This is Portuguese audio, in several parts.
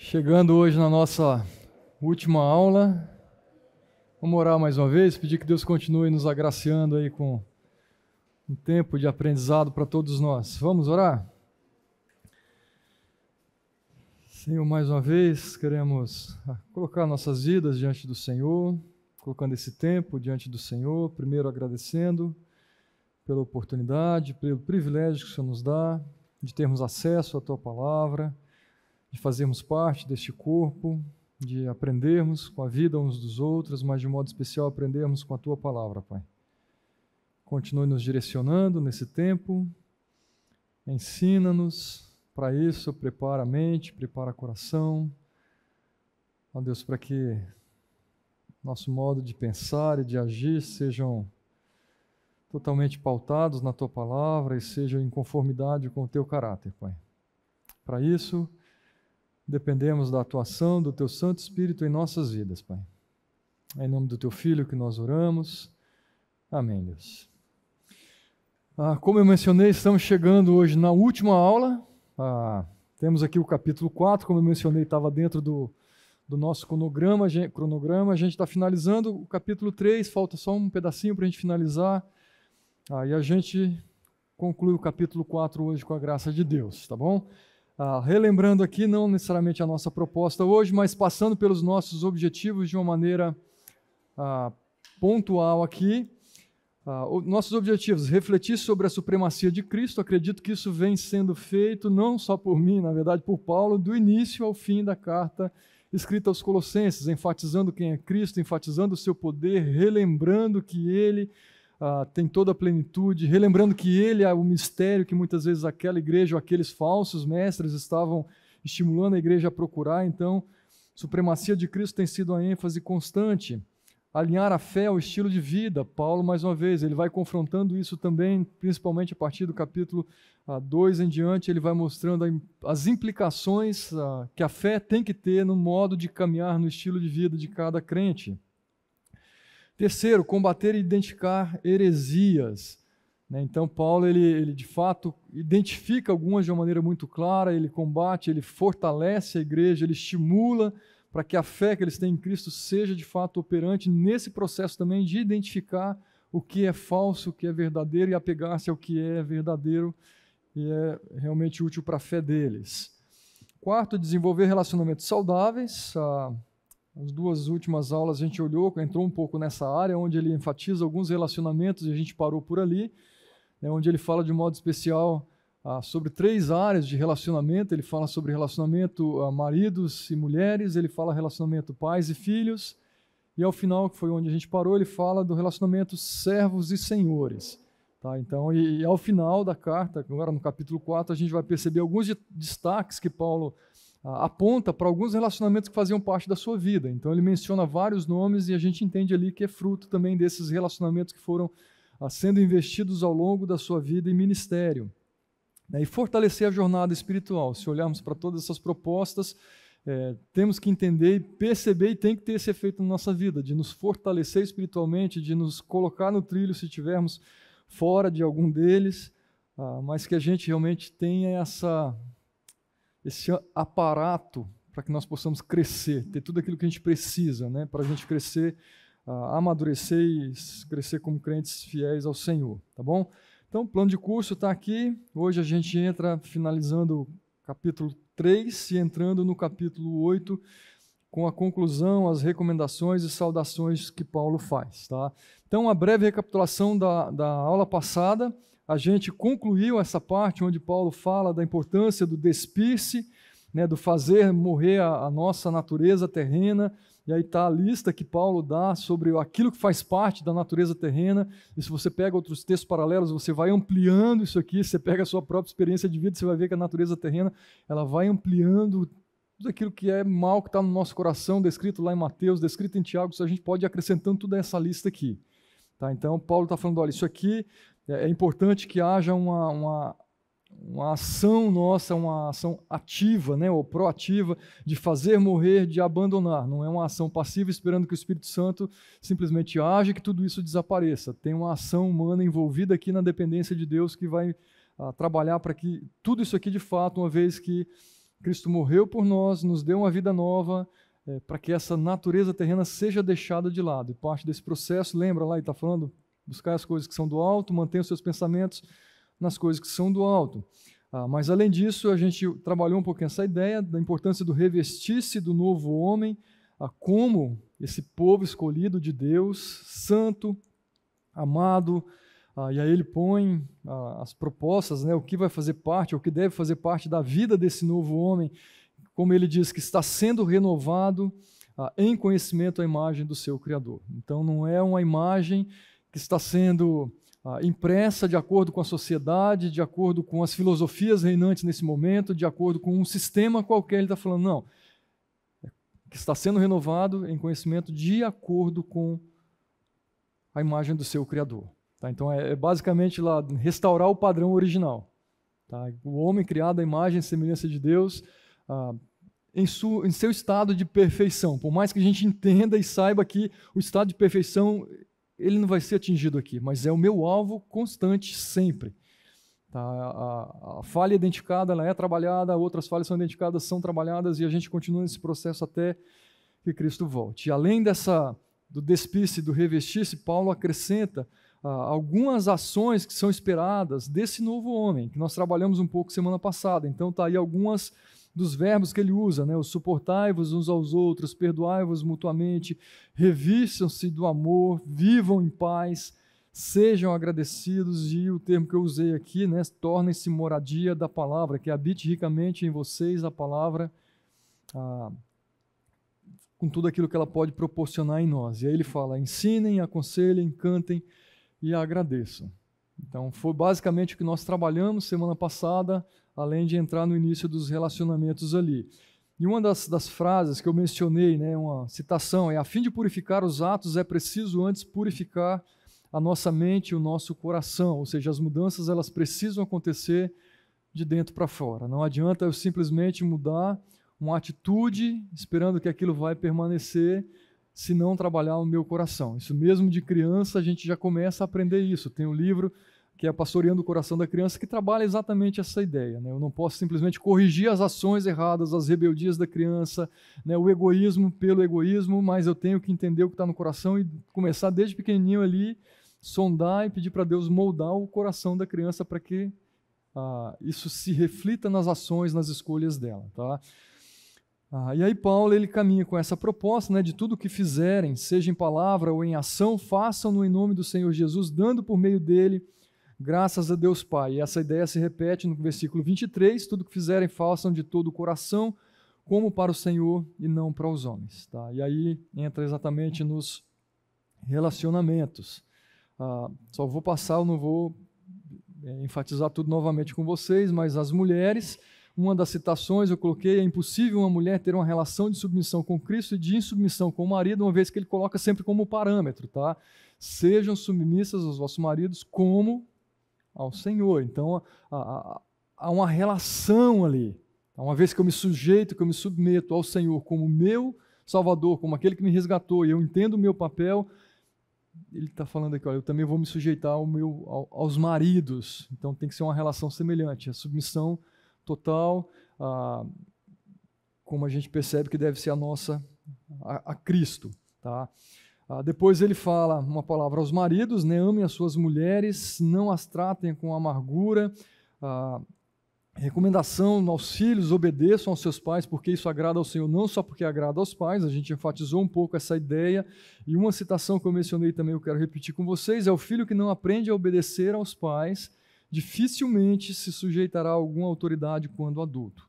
Chegando hoje na nossa última aula, vamos orar mais uma vez, pedir que Deus continue nos agraciando aí com um tempo de aprendizado para todos nós. Vamos orar? Senhor, mais uma vez queremos ah, colocar nossas vidas diante do Senhor, colocando esse tempo diante do Senhor, primeiro agradecendo pela oportunidade, pelo privilégio que o Senhor nos dá de termos acesso à tua palavra de fazermos parte deste corpo, de aprendermos com a vida uns dos outros, mas de modo especial aprendermos com a tua palavra, Pai. Continue nos direcionando nesse tempo, ensina-nos para isso, prepara a mente, prepara o coração, ó Deus, para que nosso modo de pensar e de agir sejam totalmente pautados na tua palavra e sejam em conformidade com o teu caráter, Pai. Para isso, Dependemos da atuação do Teu Santo Espírito em nossas vidas, Pai. É em nome do Teu Filho que nós oramos. Amém, Deus. Ah, como eu mencionei, estamos chegando hoje na última aula. Ah, temos aqui o capítulo 4, como eu mencionei, estava dentro do, do nosso cronograma, A gente está finalizando o capítulo 3, falta só um pedacinho para a gente finalizar. Aí ah, a gente conclui o capítulo 4 hoje com a graça de Deus, tá bom? ah, relembrando aqui, não necessariamente a nossa proposta hoje, mas passando pelos nossos objetivos de uma maneira ah, pontual aqui. Ah, nossos objetivos: refletir sobre a supremacia de Cristo. Acredito que isso vem sendo feito não só por mim, na verdade, por Paulo, do início ao fim da carta escrita aos Colossenses, enfatizando quem é Cristo, enfatizando o seu poder, relembrando que ele ah, tem toda a plenitude, relembrando que ele é o mistério que muitas vezes aquela igreja ou aqueles falsos mestres estavam estimulando a igreja a procurar. Então, supremacia de Cristo tem sido a ênfase constante. Alinhar a fé ao estilo de vida. Paulo, mais uma vez, ele vai confrontando isso também, principalmente a partir do capítulo 2 ah, em diante, ele vai mostrando as implicações ah, que a fé tem que ter no modo de caminhar no estilo de vida de cada crente. Terceiro, combater e identificar heresias. Né? Então, Paulo, ele, ele de fato identifica algumas de uma maneira muito clara, ele combate, ele fortalece a igreja, ele estimula para que a fé que eles têm em Cristo seja de fato operante nesse processo também de identificar o que é falso, o que é verdadeiro e apegar-se ao que é verdadeiro e é realmente útil para a fé deles. Quarto, desenvolver relacionamentos saudáveis. As duas últimas aulas a gente olhou, entrou um pouco nessa área, onde ele enfatiza alguns relacionamentos e a gente parou por ali, né, onde ele fala de modo especial ah, sobre três áreas de relacionamento. Ele fala sobre relacionamento a ah, maridos e mulheres, ele fala relacionamento pais e filhos, e ao final, que foi onde a gente parou, ele fala do relacionamento servos e senhores. Tá? Então, e, e ao final da carta, agora no capítulo 4, a gente vai perceber alguns de, destaques que Paulo aponta para alguns relacionamentos que faziam parte da sua vida. Então ele menciona vários nomes e a gente entende ali que é fruto também desses relacionamentos que foram ah, sendo investidos ao longo da sua vida e ministério. Né? E fortalecer a jornada espiritual. Se olharmos para todas essas propostas, é, temos que entender e perceber e tem que ter esse efeito na nossa vida, de nos fortalecer espiritualmente, de nos colocar no trilho se tivermos fora de algum deles, ah, mas que a gente realmente tenha essa esse aparato para que nós possamos crescer, ter tudo aquilo que a gente precisa, né, para a gente crescer, uh, amadurecer e crescer como crentes fiéis ao Senhor, tá bom? Então, o plano de curso está aqui. Hoje a gente entra finalizando o capítulo 3 e entrando no capítulo 8 com a conclusão, as recomendações e saudações que Paulo faz, tá? Então, a breve recapitulação da, da aula passada, a gente concluiu essa parte onde Paulo fala da importância do despir-se, né, do fazer morrer a, a, nossa natureza terrena. E aí está a lista que Paulo dá sobre aquilo que faz parte da natureza terrena. E se você pega outros textos paralelos, você vai ampliando isso aqui. Você pega a sua própria experiência de vida, você vai ver que a natureza terrena ela vai ampliando tudo aquilo que é mal que está no nosso coração, descrito lá em Mateus, descrito em Tiago. Se a gente pode ir acrescentando toda essa lista aqui. Tá, então, Paulo está falando: olha, isso aqui é, é importante que haja uma, uma, uma ação nossa, uma ação ativa, né, ou proativa, de fazer morrer, de abandonar. Não é uma ação passiva esperando que o Espírito Santo simplesmente haja e que tudo isso desapareça. Tem uma ação humana envolvida aqui na dependência de Deus que vai a, ah, trabalhar para que tudo isso aqui, de fato, uma vez que Cristo morreu por nós, nos deu uma vida nova, é, para que essa natureza terrena seja deixada de lado. E parte desse processo, lembra lá, ele está falando buscar as coisas que são do alto, manter os seus pensamentos nas coisas que são do alto. Ah, mas, além disso, a gente trabalhou um pouquinho essa ideia da importância do revestir-se do novo homem, a como esse povo escolhido de Deus, santo, amado, ah, e aí ele põe ah, as propostas, né, o que vai fazer parte, o que deve fazer parte da vida desse novo homem, como ele diz, que está sendo renovado ah, em conhecimento à imagem do seu Criador. Então, não é uma imagem que está sendo ah, impressa de acordo com a sociedade, de acordo com as filosofias reinantes nesse momento, de acordo com um sistema qualquer. Ele está falando, não, que está sendo renovado em conhecimento de acordo com a imagem do seu Criador. Tá? Então é, é, basicamente lá restaurar o padrão original. Tá? O homem criado à imagem e semelhança de Deus, ah, em, su, em seu estado de perfeição. Por mais que a gente entenda e saiba que o estado de perfeição ele não vai ser atingido aqui, mas é o meu alvo constante sempre. Tá? A, a, falha identificada ela é trabalhada, outras falhas são identificadas, são trabalhadas e a gente continua nesse processo até que Cristo volte. E além dessa do despice, do revestir-se, Paulo acrescenta ah, algumas ações que são esperadas desse novo homem, que nós trabalhamos um pouco semana passada. Então, tá aí algumas dos verbos que ele usa, né? suportai-vos uns aos outros, perdoai-vos mutuamente, revistam-se do amor, vivam em paz, sejam agradecidos, e o termo que eu usei aqui, né? tornem-se moradia da palavra, que habite ricamente em vocês a palavra, com tudo aquilo que ela pode proporcionar em nós. E aí ele fala: ensinem, aconselhem, cantem e agradeçam. Então, foi basicamente o que nós trabalhamos semana passada, além de entrar no início dos relacionamentos ali. E uma das, das, frases que eu mencionei, né, uma citação, é: a fim de purificar os atos, é preciso antes purificar a nossa mente e o nosso coração. Ou seja, as mudanças elas precisam acontecer de dentro para fora. Não adianta eu simplesmente mudar uma atitude esperando que aquilo vai permanecer se não trabalhar o meu coração. Isso mesmo de criança a gente já começa a aprender isso. Tem um livro que é Pastoreando o Coração da Criança, que trabalha exatamente essa ideia. Né? Eu não posso simplesmente corrigir as ações erradas, as rebeldias da criança, né? o egoísmo pelo egoísmo, mas eu tenho que entender o que está no coração e começar desde pequenininho ali, sondar e pedir para Deus moldar o coração da criança para que ah, isso se reflita nas ações, nas escolhas dela. Tá? Ah, e aí Paulo ele caminha com essa proposta, né, de tudo que fizerem, seja em palavra ou em ação, façam-no em nome do Senhor Jesus, dando por meio dele Graças a Deus Pai. E essa ideia se repete no versículo 23, tudo que fizerem façam de todo o coração, como para o Senhor e não para os homens. Tá? E aí entra exatamente nos relacionamentos. Ah, só vou passar, eu não vou é, enfatizar tudo novamente com vocês, mas as mulheres, uma das citações eu coloquei, é impossível uma mulher ter uma relação de submissão com Cristo e de insubmissão com o marido, uma vez que ele coloca sempre como parâmetro, tá? Sejam submissas aos vossos maridos como ao Senhor. Então há uma relação ali. Uma vez que eu me sujeito, que eu me submeto ao Senhor como meu Salvador, como aquele que me resgatou, e eu entendo o meu papel, ele está falando aqui, olha, eu também vou me sujeitar ao meu, aos maridos. Então tem que ser uma relação semelhante, a submissão total, a, como a gente percebe que deve ser a nossa, a, a Cristo. Tá? Ah, depois ele fala uma palavra aos maridos, né? Amem as suas mulheres, não as tratem com amargura. Ah, recomendação aos filhos, obedeçam aos seus pais, porque isso agrada ao Senhor, não só porque agrada aos pais, a gente enfatizou um pouco essa ideia, e uma citação que eu mencionei também, eu quero repetir com vocês, é o filho que não aprende a obedecer aos pais, dificilmente se sujeitará a alguma autoridade quando adulto.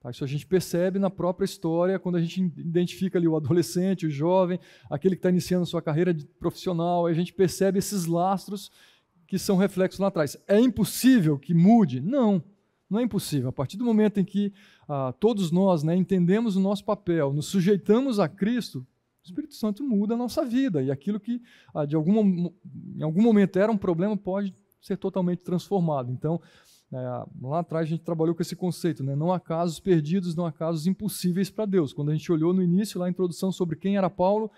Tá? Isso a gente percebe na própria história, quando a gente identifica ali o adolescente, o jovem, aquele que está iniciando sua carreira profissional, a gente percebe esses lastros que são reflexos lá atrás. É impossível que mude? Não, não é impossível. A partir do momento em que ah, todos nós né, entendemos o nosso papel, nos sujeitamos a Cristo, o Espírito Santo muda a nossa vida e aquilo que ah, de algum, em algum momento era um problema pode ser totalmente transformado. Então, né, lá atrás a gente trabalhou com esse conceito, né? não há casos perdidos, não há casos impossíveis para Deus. Quando a gente olhou no início, lá a introdução sobre quem era Paulo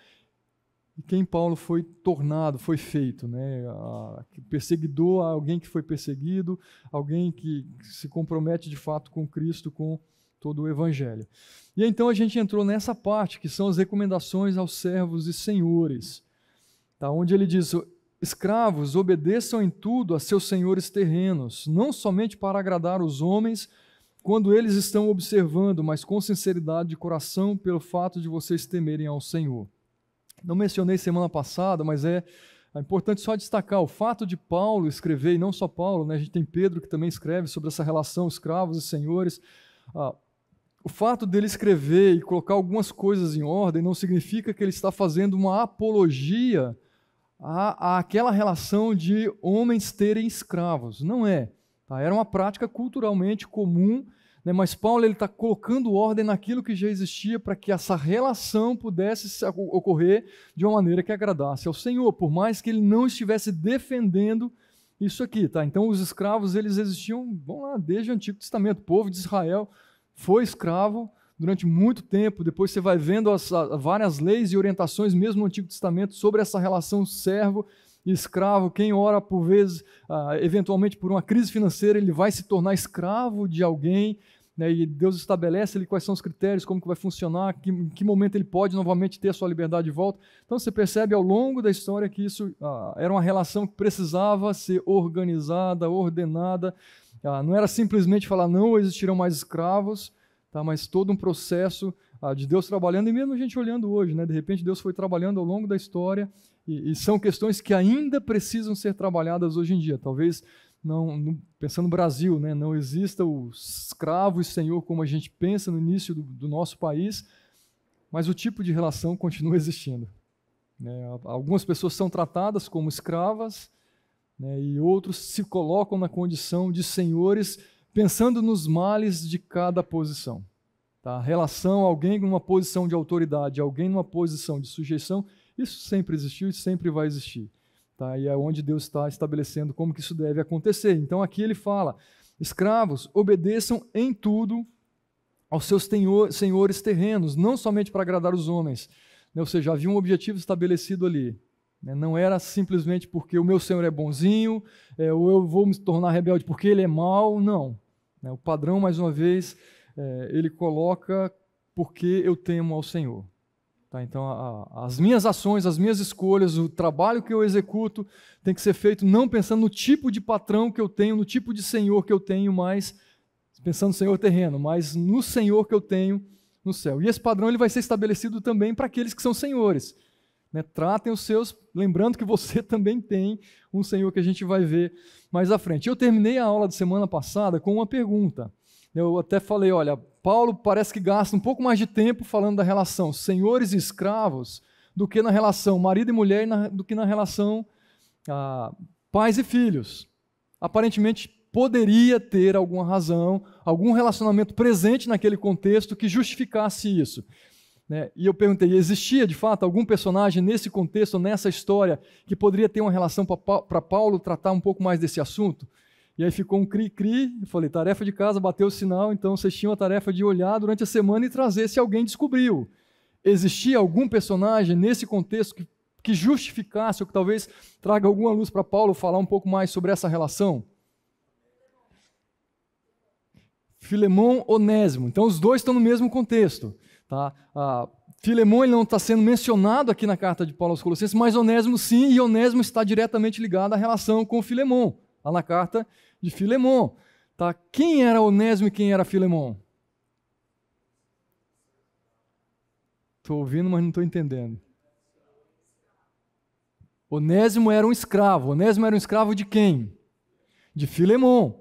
e quem Paulo foi tornado, foi feito. Né? A, perseguidor, alguém que foi perseguido, alguém que se compromete de fato com Cristo, com todo o Evangelho. E então a gente entrou nessa parte, que são as recomendações aos servos e senhores, tá? onde ele diz: Escravos, obedeçam em tudo a seus senhores terrenos, não somente para agradar os homens quando eles estão observando, mas com sinceridade de coração, pelo fato de vocês temerem ao Senhor. Não mencionei semana passada, mas é, é importante só destacar o fato de Paulo escrever, e não só Paulo, né? a gente tem Pedro que também escreve sobre essa relação escravos e senhores. Ah, o fato dele escrever e colocar algumas coisas em ordem não significa que ele está fazendo uma apologia a, a aquela relação de homens terem escravos. Não é. Tá? Era uma prática culturalmente comum, né? mas Paulo está colocando ordem naquilo que já existia para que essa relação pudesse ocorrer de uma maneira que agradasse ao Senhor, por mais que ele não estivesse defendendo isso aqui, tá? Então os escravos eles existiam, vão lá, desde o Antigo Testamento. O povo de Israel foi escravo durante muito tempo. Depois você vai vendo as, várias leis e orientações, mesmo no Antigo Testamento, sobre essa relação servo e escravo. Quem ora, por vezes, ah, eventualmente por uma crise financeira, ele vai se tornar escravo de alguém. Né, e Deus estabelece ali quais são os critérios, como que vai funcionar, que, em que momento ele pode novamente ter a sua liberdade de volta. Então você percebe ao longo da história que isso ah, era uma relação que precisava ser organizada, ordenada. Ah, não era simplesmente falar não existirão mais escravos, tá? mas todo um processo ah, de Deus trabalhando, e mesmo a gente olhando hoje, né? de repente Deus foi trabalhando ao longo da história, e, e são questões que ainda precisam ser trabalhadas hoje em dia. Talvez, não, pensando no Brasil, né? não exista o escravo e senhor como a gente pensa no início do, do nosso país, mas o tipo de relação continua existindo. Né? Algumas pessoas são tratadas como escravas, né, e outros se colocam na condição de senhores pensando nos males de cada posição. Tá? Relação alguém numa posição de autoridade, alguém numa posição de sujeição, isso sempre existiu e sempre vai existir. Tá? E é onde Deus está estabelecendo como que isso deve acontecer. Então aqui ele fala: escravos, obedeçam em tudo aos seus senhores terrenos, não somente para agradar os homens. Né? Ou seja, havia um objetivo estabelecido ali. Né? Não era simplesmente porque o meu Senhor é bonzinho, é, ou eu vou me tornar rebelde porque ele é mau, não. Né? O padrão, mais uma vez, é, ele coloca porque eu temo ao Senhor. Tá, então, a, as minhas ações, as minhas escolhas, o trabalho que eu executo tem que ser feito não pensando no tipo de patrão que eu tenho, no tipo de senhor que eu tenho, mas pensando no senhor terreno, mas no senhor que eu tenho no céu. E esse padrão ele vai ser estabelecido também para aqueles que são senhores. Né? Tratem os seus, lembrando que você também tem um Senhor que a gente vai ver mais à frente. Eu terminei a aula de semana passada com uma pergunta. Eu até falei, olha, Paulo parece que gasta um pouco mais de tempo falando da relação senhores e escravos do que na relação marido e mulher do que na relação ah, pais e filhos. Aparentemente poderia ter alguma razão, algum relacionamento presente naquele contexto que justificasse isso. Né? E eu perguntei: existia de fato algum personagem nesse contexto, nessa história, que poderia ter uma relação para Paulo tratar um pouco mais desse assunto? E aí ficou um cri-cri. Eu falei: tarefa de casa, bateu o sinal, então vocês tinham a tarefa de olhar durante a semana e trazer se alguém descobriu. Existia algum personagem nesse contexto que, que justificasse ou que talvez traga alguma luz para Paulo falar um pouco mais sobre essa relação? Filemão Onésimo. Então os dois estão no mesmo contexto. Tá? Ah, Filemão não está sendo mencionado aqui na carta de Paulo aos Colossenses, mas Onésimo sim, e Onésimo está diretamente ligado à relação com Filemão, lá na carta de Filemão. Tá? Quem era Onésimo e quem era Filemão? Estou ouvindo, mas não estou entendendo. Onésimo era um escravo. Onésimo era um escravo de quem? De Filemão.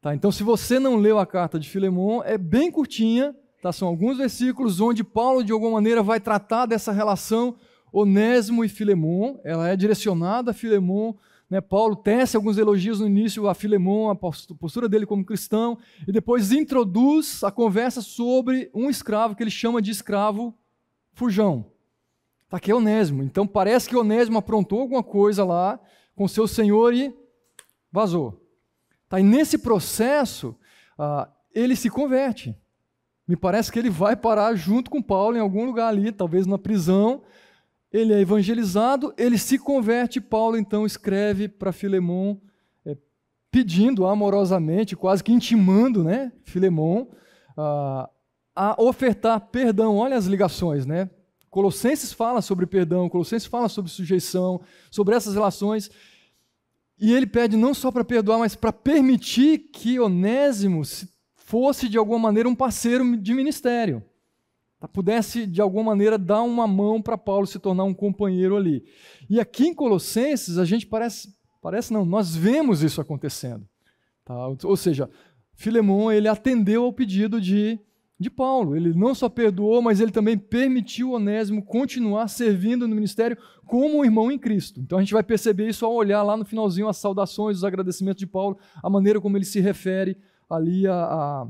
Tá? Então, se você não leu a carta de Filemão, é bem curtinha, Tá, são alguns versículos onde Paulo, de alguma maneira, vai tratar dessa relação Onésimo e Filemon. Ela é direcionada a Filemon. Né? Paulo tece alguns elogios no início a Filemon, a postura dele como cristão, e depois introduz a conversa sobre um escravo que ele chama de escravo fujão. Tá aqui é Onésimo. Então parece que Onésimo aprontou alguma coisa lá com seu senhor e vazou. Tá, e nesse processo, ah, ele se converte. Me parece que ele vai parar junto com Paulo em algum lugar ali, talvez na prisão. Ele é evangelizado, ele se converte. Paulo então escreve para Filemão, é, pedindo amorosamente, quase que intimando, né, Filemão, a, a ofertar perdão. Olha as ligações, né? Colossenses fala sobre perdão, Colossenses fala sobre sujeição, sobre essas relações. E ele pede não só para perdoar, mas para permitir que Onésimo se fosse de alguma maneira um parceiro de ministério, tá? pudesse de alguma maneira dar uma mão para Paulo se tornar um companheiro ali. E aqui em Colossenses, a gente parece, parece não, nós vemos isso acontecendo. Tá? Ou seja, Filemon ele atendeu ao pedido de, de Paulo. Ele não só perdoou, mas ele também permitiu Onésimo continuar servindo no ministério como um irmão em Cristo. Então a gente vai perceber isso ao olhar lá no finalzinho as saudações, os agradecimentos de Paulo, a maneira como ele se refere ali a, a,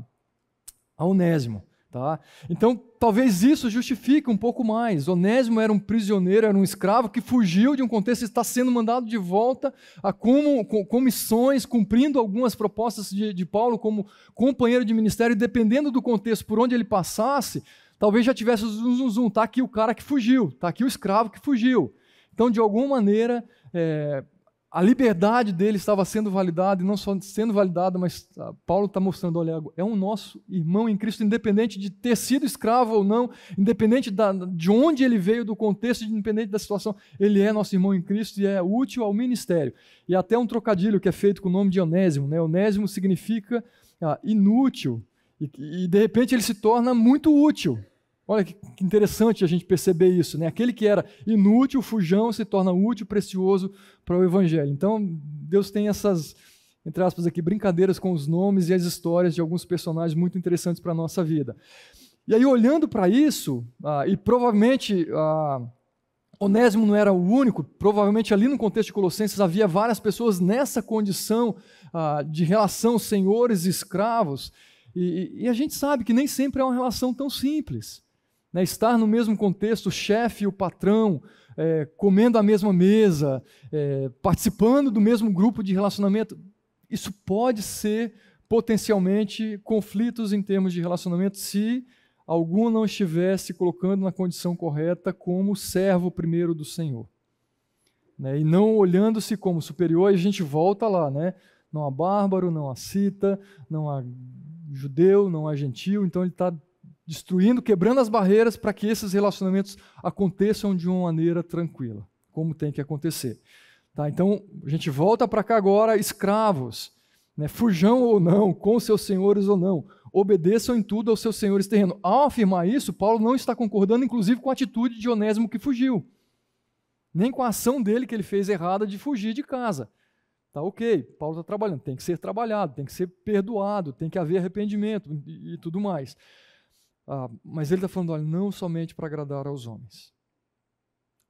a Onésimo. Tá? Então, talvez isso justifique um pouco mais. Onésimo era um prisioneiro, era um escravo que fugiu de um contexto e está sendo mandado de volta a como, com, com missões, cumprindo algumas propostas de, de Paulo como companheiro de ministério, e dependendo do contexto por onde ele passasse, talvez já tivesse um zum, zum, Está aqui o cara que fugiu, está aqui o escravo que fugiu. Então, de alguma maneira, é, a liberdade dele estava sendo validada, e não só sendo validada, mas ah, Paulo está mostrando: olha, é um nosso irmão em Cristo, independente de ter sido escravo ou não, independente da, de onde ele veio, do contexto, independente da situação, ele é nosso irmão em Cristo e é útil ao ministério. E até um trocadilho que é feito com o nome de Onésimo: né? Onésimo significa ah, inútil, e, e de repente ele se torna muito útil. Olha que interessante a gente perceber isso, né? Aquele que era inútil, fujão, se torna útil, precioso para o evangelho. Então, Deus tem essas, entre aspas aqui, brincadeiras com os nomes e as histórias de alguns personagens muito interessantes para a nossa vida. E aí, olhando para isso, ah, e provavelmente ah, Onésimo não era o único, provavelmente ali no contexto de Colossenses havia várias pessoas nessa condição ah, de relação senhores e escravos, e, e, a gente sabe que nem sempre é uma relação tão simples. Né? Estar no mesmo contexto, o chefe e o patrão, é, comendo a mesma mesa, é, participando do mesmo grupo de relacionamento, isso pode ser potencialmente conflitos em termos de relacionamento se algum não estivesse colocando na condição correta como servo primeiro do Senhor. Né? E não olhando-se como superior, e a gente volta lá, né? Não há bárbaro, não há cita, não há judeu, não há gentil, então ele está destruindo, quebrando as barreiras para que esses relacionamentos aconteçam de uma maneira tranquila, como tem que acontecer. Tá, então, a gente volta para cá agora, escravos, né, fujam ou não, com seus senhores ou não, obedeçam em tudo aos seus senhores terrenos. Ao afirmar isso, Paulo não está concordando, inclusive, com a atitude de Onésimo que fugiu, nem com a ação dele que ele fez errada de fugir de casa. Tá ok, Paulo está trabalhando, tem que ser trabalhado, tem que ser perdoado, tem que haver arrependimento e, e tudo mais. Ah, mas ele está falando, olha, não somente para agradar aos homens,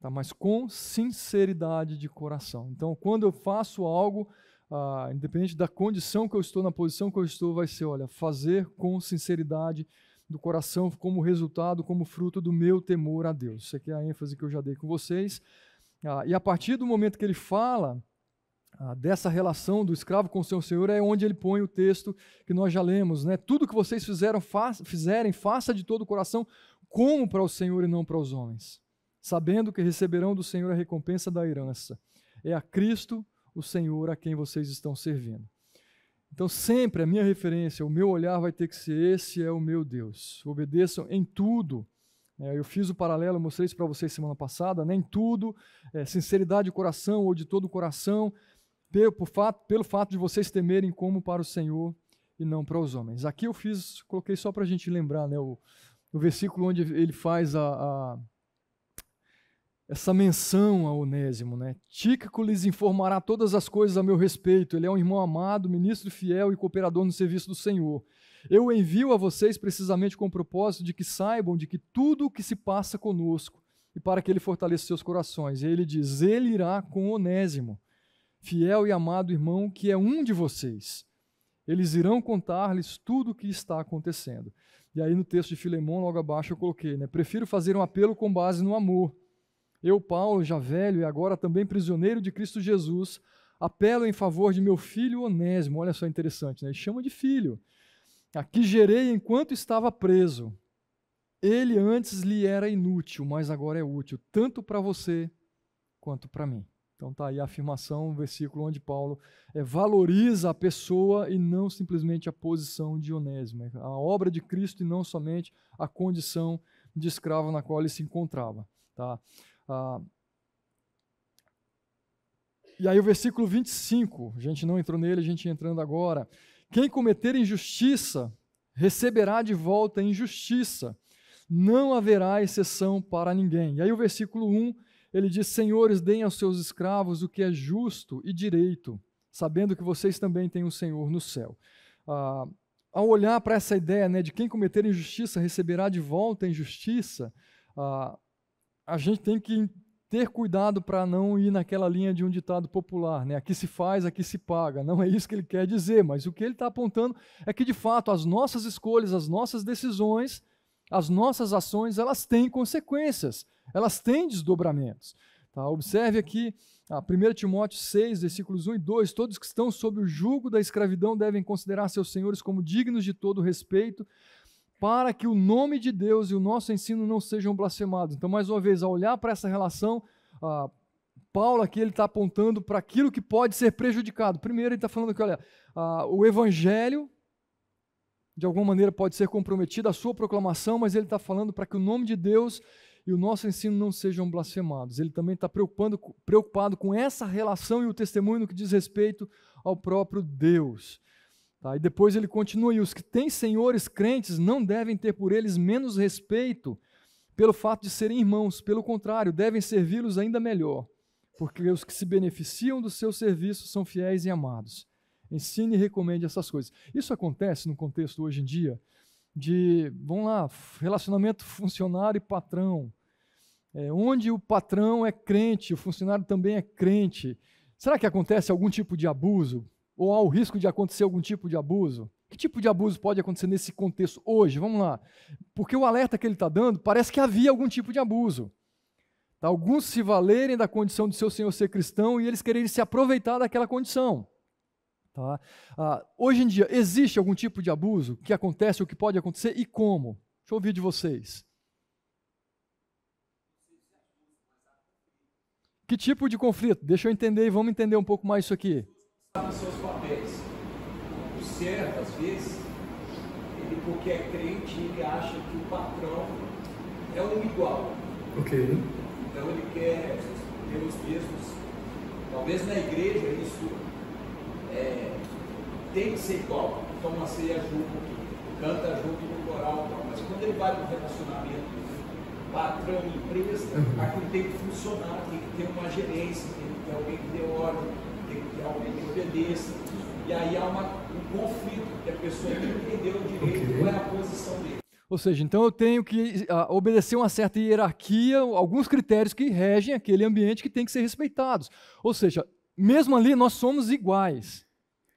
tá? mas com sinceridade de coração. Então, quando eu faço algo, ah, independente da condição que eu estou, na posição que eu estou, vai ser, olha, fazer com sinceridade do coração como resultado, como fruto do meu temor a Deus. Isso aqui é a ênfase que eu já dei com vocês. Ah, e a partir do momento que ele fala ah, dessa relação do escravo com o seu senhor é onde ele põe o texto que nós já lemos, né? Tudo que vocês fizeram, fa fizerem, faça de todo o coração como para o Senhor e não para os homens, sabendo que receberão do Senhor a recompensa da herança. É a Cristo, o Senhor, a quem vocês estão servindo. Então, sempre a minha referência, o meu olhar vai ter que ser: esse é o meu Deus. Obedeçam em tudo. É, eu fiz o paralelo, mostrei isso para vocês semana passada, né? tudo, é, sinceridade de coração ou de todo o coração, pelo fato de vocês temerem como para o Senhor e não para os homens. Aqui eu fiz, coloquei só para a gente lembrar, né, o, o versículo onde ele faz a, a essa menção a Onésimo, né? Tíquico lhes informará todas as coisas a meu respeito. Ele é um irmão amado, ministro fiel e cooperador no serviço do Senhor. Eu envio a vocês precisamente com o propósito de que saibam de que tudo o que se passa conosco e para que ele fortaleça seus corações. E ele diz: Ele irá com Onésimo fiel e amado irmão que é um de vocês. Eles irão contar-lhes tudo o que está acontecendo. E aí no texto de Filemão, logo abaixo, eu coloquei, né? Prefiro fazer um apelo com base no amor. Eu, Paulo, já velho e agora também prisioneiro de Cristo Jesus, apelo em favor de meu filho Onésimo. Olha só interessante, né? Ele chama de filho. Aqui gerei enquanto estava preso. Ele antes lhe era inútil, mas agora é útil, tanto para você quanto para mim. Então está aí a afirmação, um versículo onde Paulo é, valoriza a pessoa e não simplesmente a posição de Onésimo, é, a obra de Cristo e não somente a condição de escravo na qual ele se encontrava. Tá? Ah, e aí o versículo 25, a gente não entrou nele, a gente entrando agora. Quem cometer injustiça receberá de volta injustiça, não haverá exceção para ninguém. E aí o versículo 1 ele diz: Senhores, deem aos seus escravos o que é justo e direito, sabendo que vocês também têm o um Senhor no céu. Ah, ao olhar para essa ideia né, de quem cometer injustiça receberá de volta a injustiça, ah, a gente tem que ter cuidado para não ir naquela linha de um ditado popular, né? Aqui se faz, aqui se paga. Não é isso que ele quer dizer, mas o que ele está apontando é que, de fato, as nossas escolhas, as nossas decisões as nossas ações elas têm consequências, elas têm desdobramentos. Tá? Observe aqui a ah, 1 Timóteo 6, versículos 1 e 2: Todos que estão sob o jugo da escravidão devem considerar seus senhores como dignos de todo respeito, para que o nome de Deus e o nosso ensino não sejam blasfemados. Então, mais uma vez, ao olhar para essa relação, ah, Paulo aqui está apontando para aquilo que pode ser prejudicado. Primeiro, ele está falando que, olha, ah, o evangelho de alguma maneira pode ser comprometida a sua proclamação, mas ele está falando para que o nome de Deus e o nosso ensino não sejam blasfemados. Ele também está preocupado com essa relação e o testemunho que diz respeito ao próprio Deus. Tá? E depois ele continua: e os que têm senhores crentes não devem ter por eles menos respeito pelo fato de serem irmãos, pelo contrário, devem servi-los ainda melhor, porque os que se beneficiam do seu serviço são fiéis e amados. Ensine e recomende essas coisas. Isso acontece no contexto hoje em dia de, vamos lá, relacionamento funcionário e patrão. É, onde o patrão é crente, o funcionário também é crente. Será que acontece algum tipo de abuso? Ou há o risco de acontecer algum tipo de abuso? Que tipo de abuso pode acontecer nesse contexto hoje? Vamos lá. Porque o alerta que ele está dando parece que havia algum tipo de abuso. Tá, alguns se valerem da condição de seu senhor ser cristão e eles quererem se aproveitar daquela condição. Tá? Ah, hoje em dia, existe algum tipo de abuso que acontece ou que pode acontecer e como? Deixa eu ouvir de vocês. Que tipo de conflito? Deixa eu entender e vamos entender um pouco mais isso aqui. Nos seus papéis. O servo, às vezes, ele, porque é crente, ele acha que o patrão é um igual. Ok. Então ele quer ter os mesmos. Talvez na igreja isso é, tem que ser igual. Toma então, ceia junto, canta junto no coral, mas quando ele vai para o relacionamento patrão, empresa, uhum. aquilo tem que funcionar, tem que ter uma gerência, tem que ter alguém que dê ordem, tem que ter alguém que obedeça. E aí há uma, um conflito, que a pessoa não entendeu direito okay. qual é a posição dele. Ou seja, então eu tenho que uh, obedecer uma certa hierarquia, alguns critérios que regem aquele ambiente que tem que ser respeitados. Ou seja, mesmo ali nós somos iguais.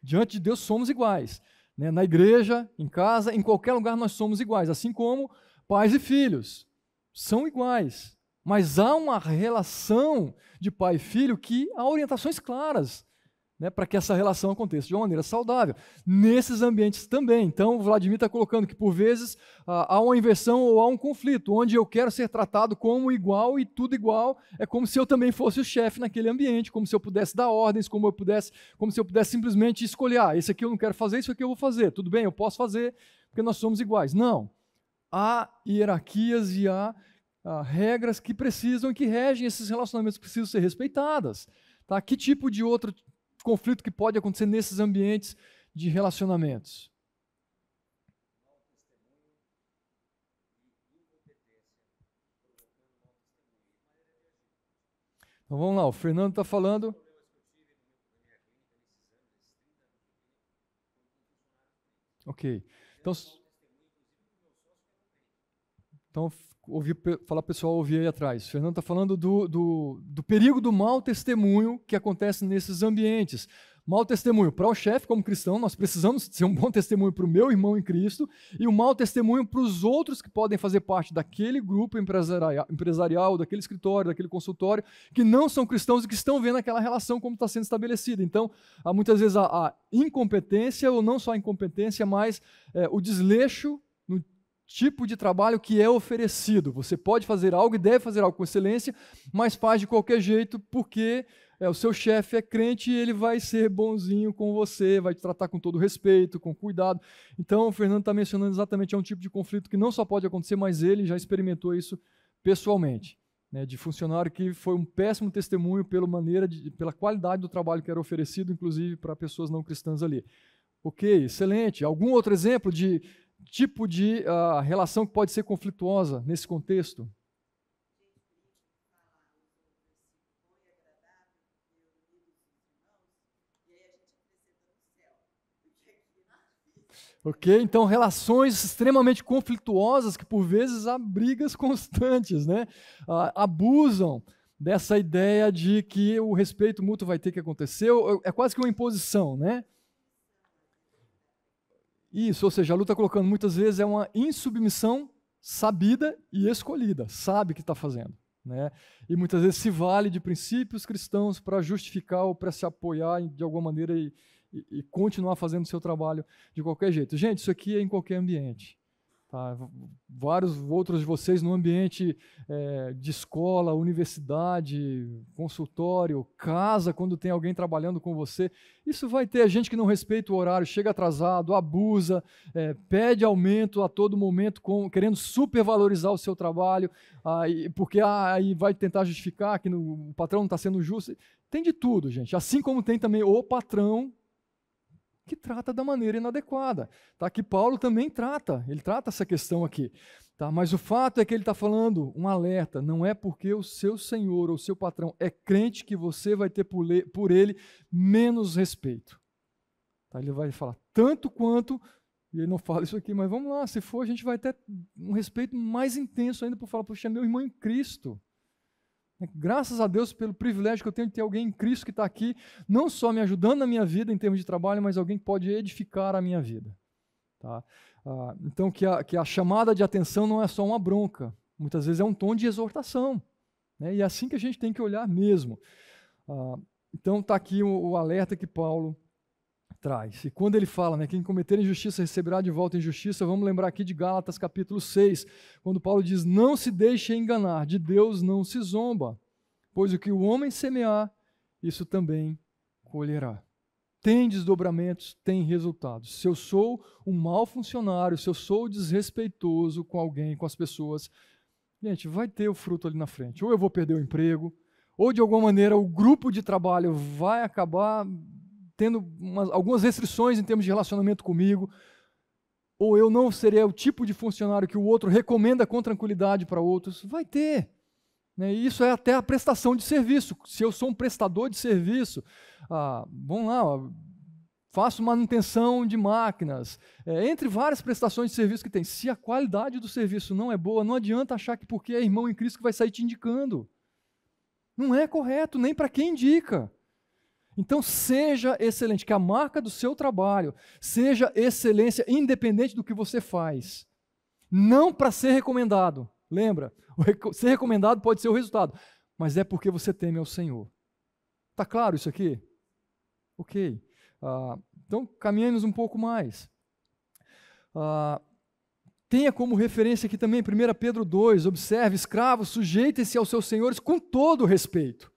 Diante de Deus somos iguais. Né? Na igreja, em casa, em qualquer lugar nós somos iguais, assim como pais e filhos são iguais. Mas há uma relação de pai e filho que há orientações claras né, para que essa relação aconteça de uma maneira saudável. Nesses ambientes também. Então, o Vladimir está colocando que, por vezes, ah, há uma inversão ou há um conflito, onde eu quero ser tratado como igual e tudo igual. É como se eu também fosse o chefe naquele ambiente, como se eu pudesse dar ordens, como eu pudesse, como se eu pudesse simplesmente escolher: ah, esse aqui eu não quero fazer, isso aqui eu vou fazer. Tudo bem, eu posso fazer, porque nós somos iguais. Não. Há hierarquias e há, há regras que precisam e que regem esses relacionamentos, precisam ser respeitadas. Tá? Que tipo de outro conflito que pode acontecer nesses ambientes de relacionamentos. Então vamos lá, o Fernando está falando. Ok. Então, então ouvi falar pessoal ouvir aí atrás. O Fernando está falando do, do, do perigo do mau testemunho que acontece nesses ambientes. Mau testemunho para o chefe, como cristão, nós precisamos ser um bom testemunho para o meu irmão em Cristo e um mau testemunho para os outros que podem fazer parte daquele grupo empresarial, empresarial, daquele escritório, daquele consultório, que não são cristãos e que estão vendo aquela relação como está sendo estabelecida. Então, há muitas vezes a, a incompetência, ou não só a incompetência, mas é, o desleixo tipo de trabalho que é oferecido. Você pode fazer algo e deve fazer algo com excelência, mas faz de qualquer jeito porque é, o seu chefe é crente e ele vai ser bonzinho com você, vai te tratar com todo respeito, com cuidado. Então, o Fernando está mencionando exatamente é um tipo de conflito que não só pode acontecer, mas ele já experimentou isso pessoalmente. Né, de funcionário que foi um péssimo testemunho pela maneira, de, pela qualidade do trabalho que era oferecido, inclusive para pessoas não cristãs ali. Ok, excelente. Algum outro exemplo de tipo de uh, relação que pode ser conflituosa nesse contexto? Ok? Então, relações extremamente conflituosas que, por vezes, há brigas constantes, né? Ah, abusam dessa ideia de que o respeito mútuo vai ter que acontecer. É quase que uma imposição, né? Isso, ou seja, a luta colocando muitas vezes é uma insubmissão sabida e escolhida, sabe o que está fazendo. Né? E muitas vezes se vale de princípios cristãos para justificar ou para se apoiar de alguma maneira e, e, e continuar fazendo o seu trabalho de qualquer jeito. Gente, isso aqui é em qualquer ambiente. Tá? Vários outros de vocês no ambiente é, de escola, universidade, consultório, casa, quando tem alguém trabalhando com você. Isso vai ter gente que não respeita o horário, chega atrasado, abusa, é, pede aumento a todo momento, com, querendo supervalorizar o seu trabalho, aí, porque ah, aí vai tentar justificar que no, o patrão não está sendo justo. Tem de tudo, gente. Assim como tem também o patrão que trata da maneira inadequada, tá? Que Paulo também trata, ele trata essa questão aqui, tá? Mas o fato é que ele está falando um alerta, não é porque o seu senhor ou o seu patrão é crente que você vai ter por ele menos respeito. Tá? Ele vai falar tanto quanto e ele não fala isso aqui, mas vamos lá, se for a gente vai ter um respeito mais intenso ainda por falar, poxa, meu irmão em Cristo. Graças a Deus pelo privilégio que eu tenho de ter alguém em Cristo que está aqui, não só me ajudando na minha vida em termos de trabalho, mas alguém que pode edificar a minha vida. Tá? Ah, então, que a, que a chamada de atenção não é só uma bronca, muitas vezes é um tom de exortação. Né? E é assim que a gente tem que olhar mesmo. Ah, então, está aqui o, o alerta que Paulo atrás. E quando ele fala, né, quem cometer injustiça receberá de volta injustiça, vamos lembrar aqui de Gálatas capítulo 6, quando Paulo diz: Não se deixe enganar, de Deus não se zomba, pois o que o homem semear, isso também colherá. Tem desdobramentos, tem resultados. Se eu sou um mau funcionário, se eu sou desrespeitoso com alguém, com as pessoas, gente, vai ter o fruto ali na frente. Ou eu vou perder o emprego, ou de alguma maneira o grupo de trabalho vai acabar tendo umas, algumas restrições em termos de relacionamento comigo, ou eu não seria o tipo de funcionário que o outro recomenda com tranquilidade para outros, vai ter. Né? E isso é até a prestação de serviço. Se eu sou um prestador de serviço, ah, vamos lá, faço manutenção de máquinas, é, entre várias prestações de serviço que tem. Se a qualidade do serviço não é boa, não adianta achar que porque é irmão em Cristo que vai sair te indicando. Não é correto, nem para quem indica. Então, seja excelente, que a marca do seu trabalho seja excelência, independente do que você faz. Não para ser recomendado, lembra? Ser recomendado pode ser o resultado, mas é porque você teme ao Senhor. Está claro isso aqui? Ok. Ah, então, caminhemos um pouco mais. Ah, tenha como referência aqui também 1 Pedro 2, observe, escravos, sujeitem-se aos seus senhores com todo respeito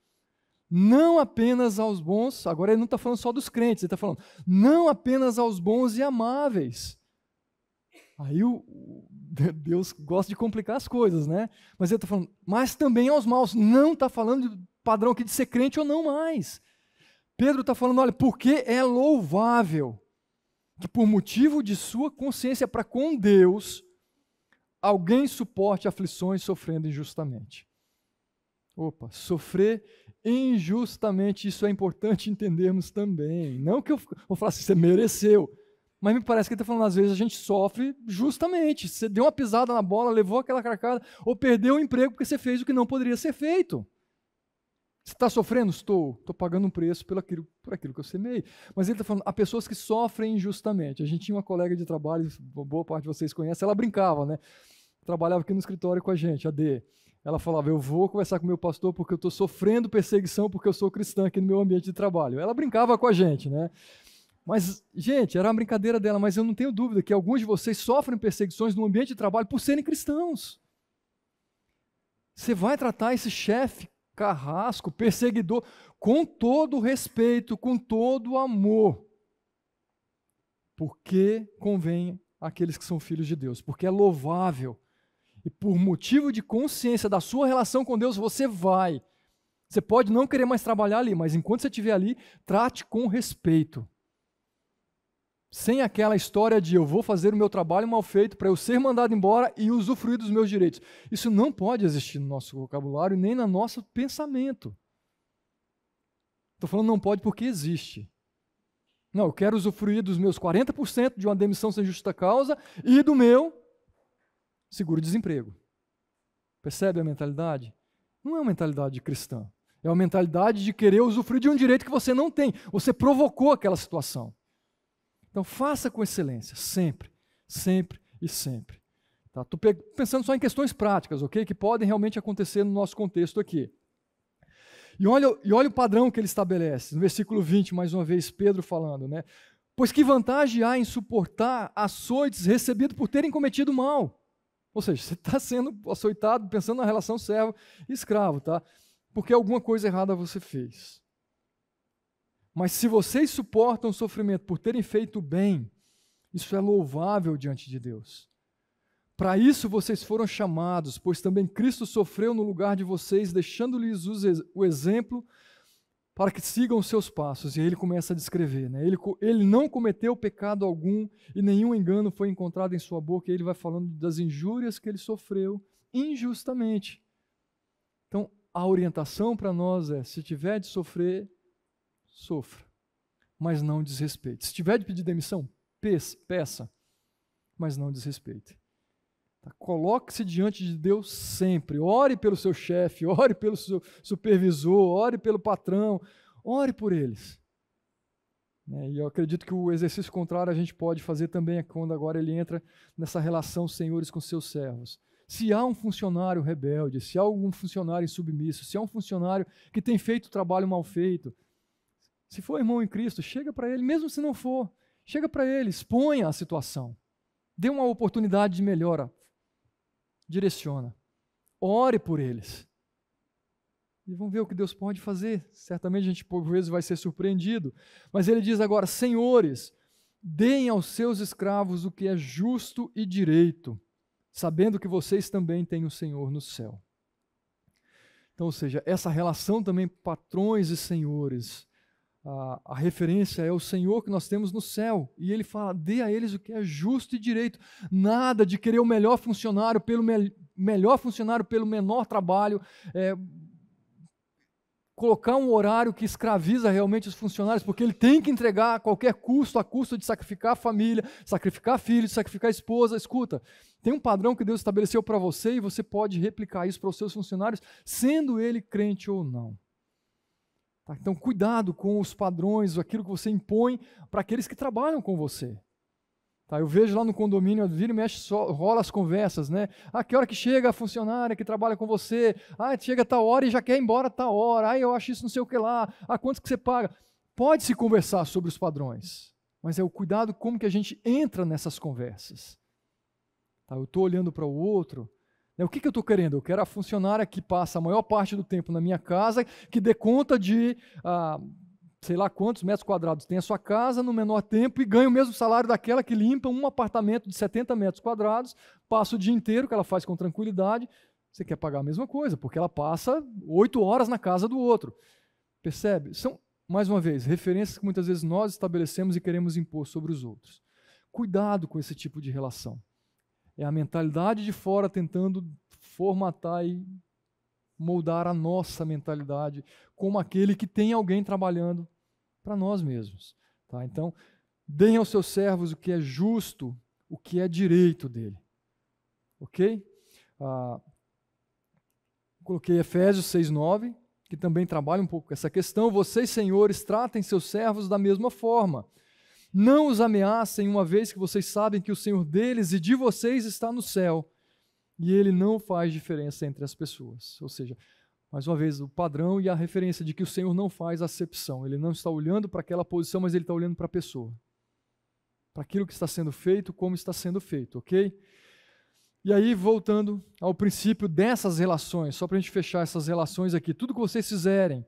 não apenas aos bons, agora ele não está falando só dos crentes, ele está falando, não apenas aos bons e amáveis. Aí o, Deus gosta de complicar as coisas, né? Mas ele está falando, mas também aos maus. Não está falando de padrão aqui de ser crente ou não mais. Pedro está falando, olha, porque é louvável que por motivo de sua consciência para com Deus, alguém suporte aflições sofrendo injustamente. Opa, sofrer injustamente. Isso é importante entendermos também. Não que eu vou falar assim, você mereceu. Mas me parece que ele está falando, às vezes a gente sofre justamente. Você deu uma pisada na bola, levou aquela carcada, ou perdeu o emprego porque você fez o que não poderia ser feito. Você está sofrendo? Estou. Estou pagando um preço por aquilo, por aquilo que eu semei. Mas ele está falando, há pessoas que sofrem injustamente. A gente tinha uma colega de trabalho, boa parte de vocês conhece, ela brincava, né? Trabalhava aqui no escritório com a gente, a D ela falava: Eu vou conversar com meu pastor porque eu estou sofrendo perseguição porque eu sou cristã aqui no meu ambiente de trabalho. Ela brincava com a gente, né? Mas, gente, era uma brincadeira dela, mas eu não tenho dúvida que alguns de vocês sofrem perseguições no ambiente de trabalho por serem cristãos. Você vai tratar esse chefe carrasco, perseguidor, com todo respeito, com todo amor. Porque convém àqueles que são filhos de Deus, porque é louvável e por motivo de consciência da sua relação com Deus, você vai. Você pode não querer mais trabalhar ali, mas enquanto você estiver ali, trate com respeito. Sem aquela história de eu vou fazer o meu trabalho mal feito para eu ser mandado embora e usufruir dos meus direitos. Isso não pode existir no nosso vocabulário nem no nosso pensamento. Estou falando não pode porque existe. Não, eu quero usufruir dos meus 40% de uma demissão sem justa causa e do meu seguro-desemprego. Percebe a mentalidade? Não é uma mentalidade cristã. É uma mentalidade de querer usufruir de um direito que você não tem. Você provocou aquela situação. Então faça com excelência, sempre, sempre e sempre. Estou tá? pensando só em questões práticas, ok? Que podem realmente acontecer no nosso contexto aqui. E olha, e olha o padrão que ele estabelece. No versículo 20, mais uma vez, Pedro falando, né? Pois que vantagem há em suportar açoites recebidos por terem cometido mal? Ou seja, você está sendo açoitado pensando na relação servo escravo, tá? Porque alguma coisa errada você fez. Mas se vocês suportam o sofrimento por terem feito bem, isso é louvável diante de Deus. Para isso vocês foram chamados, pois também Cristo sofreu no lugar de vocês, deixando-lhes o exemplo para que sigam os seus passos. E aí ele começa a descrever. Né? Ele, ele não cometeu pecado algum e nenhum engano foi encontrado em sua boca. E ele vai falando das injúrias que ele sofreu injustamente. Então, a orientação para nós é: se tiver de sofrer, sofra, mas não desrespeite. Se tiver de pedir demissão, peça, mas não desrespeite. Tá? Coloque-se diante de Deus sempre. Ore pelo seu chefe, ore pelo seu supervisor, ore pelo patrão, ore por eles. Né? E eu acredito que o exercício contrário a gente pode fazer também é quando agora ele entra nessa relação senhores com seus servos. Se há um funcionário rebelde, se há algum funcionário submisso, se há um funcionário que tem feito o trabalho mal feito, se for irmão em Cristo, chega para ele, mesmo se não for, chega para ele, exponha a situação. Dê uma oportunidade de melhora direciona. Ore por eles. E vamos ver o que Deus pode fazer. Certamente a gente por vezes vai ser surpreendido. Mas ele diz agora: Senhores, deem aos seus escravos o que é justo e direito, sabendo que vocês também têm o Senhor no céu. Então, ou seja, essa relação também patrões e senhores a, a, referência é o Senhor que nós temos no céu. E ele fala: dê a eles o que é justo e direito. Nada de querer o melhor funcionário pelo me, melhor funcionário pelo menor trabalho. É, colocar um horário que escraviza realmente os funcionários, porque ele tem que entregar a qualquer custo, a custo de sacrificar a família, sacrificar filhos, sacrificar a esposa. Escuta, tem um padrão que Deus estabeleceu para você e você pode replicar isso para os seus funcionários, sendo ele crente ou não. Tá? Então, cuidado com os padrões, aquilo que você impõe para aqueles que trabalham com você. Tá, eu vejo lá no condomínio, vira e mexe, só, rola as conversas, né? Ah, que hora que chega a funcionária que trabalha com você? Ah, chega a tal hora e já quer ir embora a tal hora. Ah, eu acho isso não sei o que lá. Ah, quanto que você paga? Pode-se conversar sobre os padrões, mas é o cuidado como que a gente entra nessas conversas. Tá, eu estou olhando para o outro né, o que, que eu estou querendo? Eu quero a funcionária que passa a maior parte do tempo na minha casa, que dê conta de ah, sei lá quantos metros quadrados tem a sua casa no menor tempo e ganha o mesmo salário daquela que limpa um apartamento de 70 metros quadrados, passa o dia inteiro, que ela faz com tranquilidade. Você quer pagar a mesma coisa, porque ela passa oito horas na casa do outro. Percebe? São, mais uma vez, referências que muitas vezes nós estabelecemos e queremos impor sobre os outros. Cuidado com esse tipo de relação. É a mentalidade de fora tentando formatar e moldar a nossa mentalidade como aquele que tem alguém trabalhando para nós mesmos. Tá? Então, deem aos seus servos o que é justo, o que é direito dele. Ok? Ah, coloquei Efésios 6,9, que também trabalha um pouco com essa questão. Vocês, senhores, tratem seus servos da mesma forma não os ameacem, uma vez que vocês sabem que o Senhor deles e de vocês está no céu. E ele não faz diferença entre as pessoas. Ou seja, mais uma vez, o padrão e a referência de que o Senhor não faz acepção. Ele não está olhando para aquela posição, mas ele está olhando para a pessoa. Para aquilo que está sendo feito, como está sendo feito, ok? E aí, voltando ao princípio dessas relações, só para a gente fechar essas relações aqui, tudo que vocês fizerem,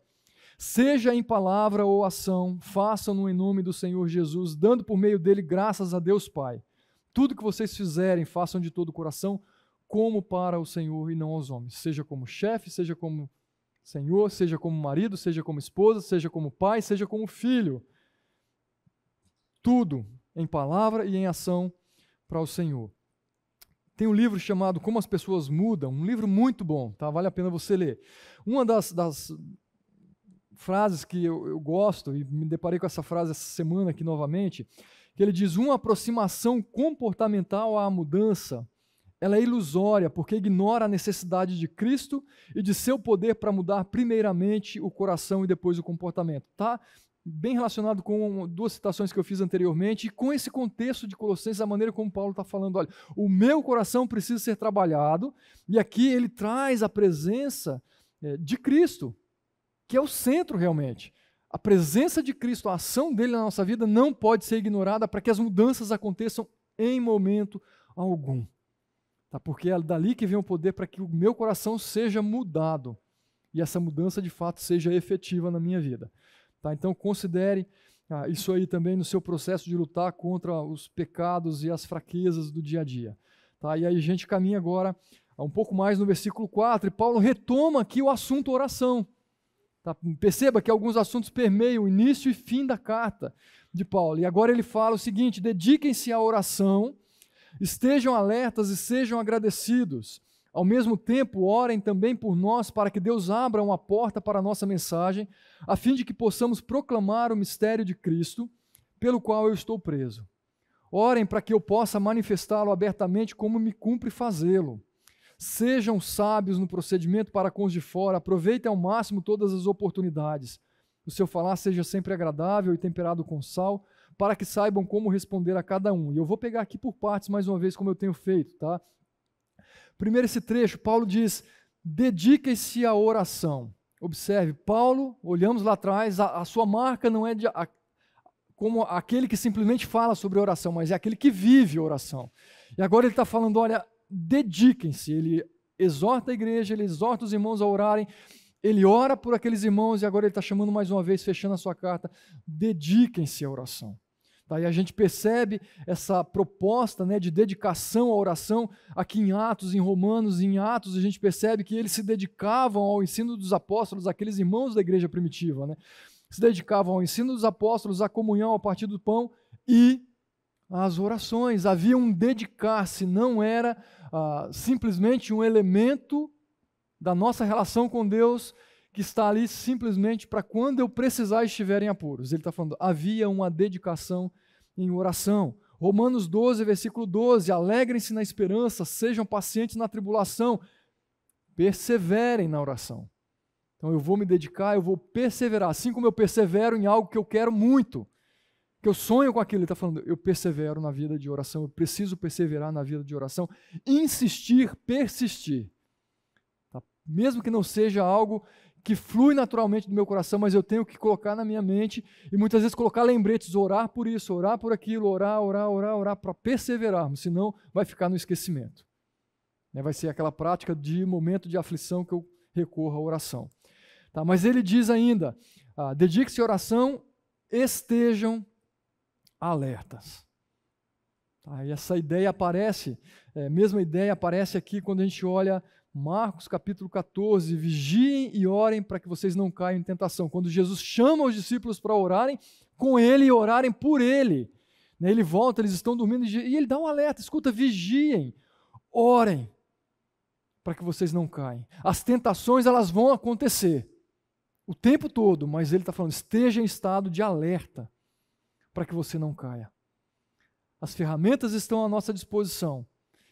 Seja em palavra ou ação, façam-no em nome do Senhor Jesus, dando por meio dele graças a Deus Pai. Tudo que vocês fizerem, façam de todo o coração, como para o Senhor e não aos homens. Seja como chefe, seja como senhor, seja como marido, seja como esposa, seja como pai, seja como filho. Tudo em palavra e em ação para o Senhor. Tem um livro chamado Como as Pessoas Mudam, um livro muito bom, tá? vale a pena você ler. Uma das, das frases que eu, eu gosto, e me deparei com essa frase essa semana aqui novamente, que ele diz: uma aproximação comportamental à mudança ela é ilusória, porque ignora a necessidade de Cristo e de seu poder para mudar primeiramente o coração e depois o comportamento. Tá? Bem relacionado com duas citações que eu fiz anteriormente e com esse contexto de Colossenses, a maneira como Paulo está falando, olha, o meu coração precisa ser trabalhado, e aqui ele traz a presença eh, de Cristo que é o centro realmente. A presença de Cristo, a ação dele na nossa vida não pode ser ignorada para que as mudanças aconteçam em momento algum. Tá? Porque é dali que vem o poder para que o meu coração seja mudado e essa mudança de fato seja efetiva na minha vida. Tá? Então considere ah, isso aí também no seu processo de lutar contra os pecados e as fraquezas do dia a dia. Tá? E aí a gente caminha agora ah, um pouco mais no versículo 4 e Paulo retoma aqui o assunto oração. Tá? Perceba que alguns assuntos permeiam o início e fim da carta de Paulo. E agora ele fala o seguinte: dediquem-se à oração, estejam alertas e sejam agradecidos. Ao mesmo tempo, orem também por nós para que Deus abra uma porta para a nossa mensagem, a fim de que possamos proclamar o mistério de Cristo, pelo qual eu estou preso. Orem para que eu possa manifestá-lo abertamente como me cumpre fazê-lo. Sejam sábios no procedimento para com os de fora, aproveitem ao máximo todas as oportunidades. O seu falar seja sempre agradável e temperado com sal, para que saibam como responder a cada um. E eu vou pegar aqui por partes mais uma vez, como eu tenho feito, tá? Primeiro, esse trecho, Paulo diz: dedique se à oração. Observe, Paulo, olhamos lá atrás, a, a sua marca não é de, a, como aquele que simplesmente fala sobre oração, mas é aquele que vive oração. E agora ele está falando: olha, dediquem-se. Ele exorta a igreja, ele exorta os irmãos a orarem, ele ora por aqueles irmãos e agora ele está chamando mais uma vez, fechando a sua carta. Dediquem-se à oração. Tá? E a gente percebe essa proposta né, de dedicação à oração aqui em Atos, em Romanos, em Atos, a gente percebe que eles se dedicavam ao ensino dos apóstolos, aqueles irmãos da igreja primitiva. Né? Se dedicavam ao ensino dos apóstolos, à comunhão, a partir do pão e às orações. Havia um dedicar-se, não era ah, simplesmente um elemento da nossa relação com Deus que está ali simplesmente para quando eu precisar estiver em apuros. Ele está falando, havia uma dedicação em oração. Romanos 12, versículo 12: Alegrem-se na esperança, sejam pacientes na tribulação, perseverem na oração. Então eu vou me dedicar, eu vou perseverar, assim como eu persevero em algo que eu quero muito que eu sonho com aquilo. Ele está falando, eu persevero na vida de oração, eu preciso perseverar na vida de oração, insistir, persistir. Tá? Mesmo que não seja algo que flui naturalmente do meu coração, mas eu tenho que colocar na minha mente e muitas vezes colocar lembretes, orar por isso, orar por aquilo, orar, orar, orar, orar, para perseverarmos, senão vai ficar no esquecimento. Né? Vai ser aquela prática de momento de aflição que eu recorro à oração. Tá? Mas ele diz ainda: ah, dedique-se à oração, estejam alertas. Tá? E essa ideia aparece, é, mesma ideia aparece aqui quando a gente olha Marcos capítulo 14, vigiem e orem para que vocês não caiam em tentação. Quando Jesus chama os discípulos para orarem com ele e orarem por ele. Né, ele volta, eles estão dormindo e ele dá um alerta: escuta, vigiem, orem para que vocês não caem. As tentações elas vão acontecer o tempo todo, mas ele está falando: esteja em estado de alerta para que você não caia. As ferramentas estão à nossa disposição.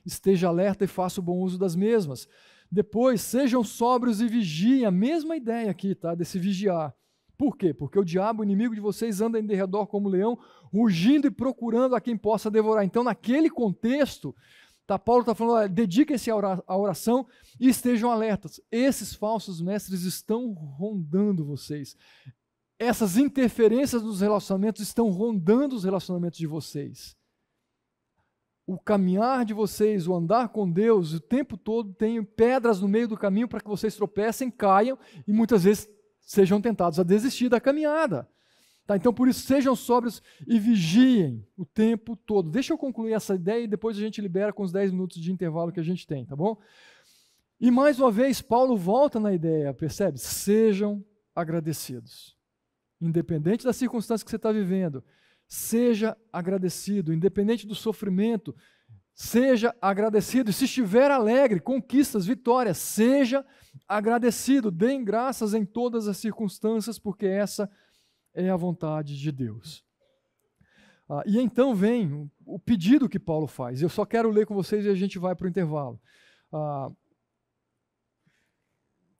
Esteja alerta e faça o bom uso das mesmas. Depois, sejam sóbrios e vigiem. A mesma ideia aqui, tá? Desse vigiar. Por quê? Porque o diabo, o inimigo de vocês, anda em derredor como leão, rugindo e procurando a quem possa devorar. Então, naquele contexto, tá, Paulo está falando: dediquem-se à oração e estejam alertas. Esses falsos mestres estão rondando vocês essas interferências nos relacionamentos estão rondando os relacionamentos de vocês. O caminhar de vocês, o andar com Deus, o tempo todo tem pedras no meio do caminho para que vocês tropecem, caiam e muitas vezes sejam tentados a desistir da caminhada. Tá, então, por isso, sejam sóbrios e vigiem o tempo todo. Deixa eu concluir essa ideia e depois a gente libera com os 10 minutos de intervalo que a gente tem, tá bom? E mais uma vez, Paulo volta na ideia, percebe? Sejam agradecidos independente da circunstância que você está vivendo, seja agradecido, independente do sofrimento, seja agradecido. E se estiver alegre, conquistas, vitórias, seja agradecido. Deem graças em todas as circunstâncias, porque essa é a vontade de Deus. Ah, e então vem o pedido que Paulo faz. Eu só quero ler com vocês e a gente vai para o intervalo. Ah,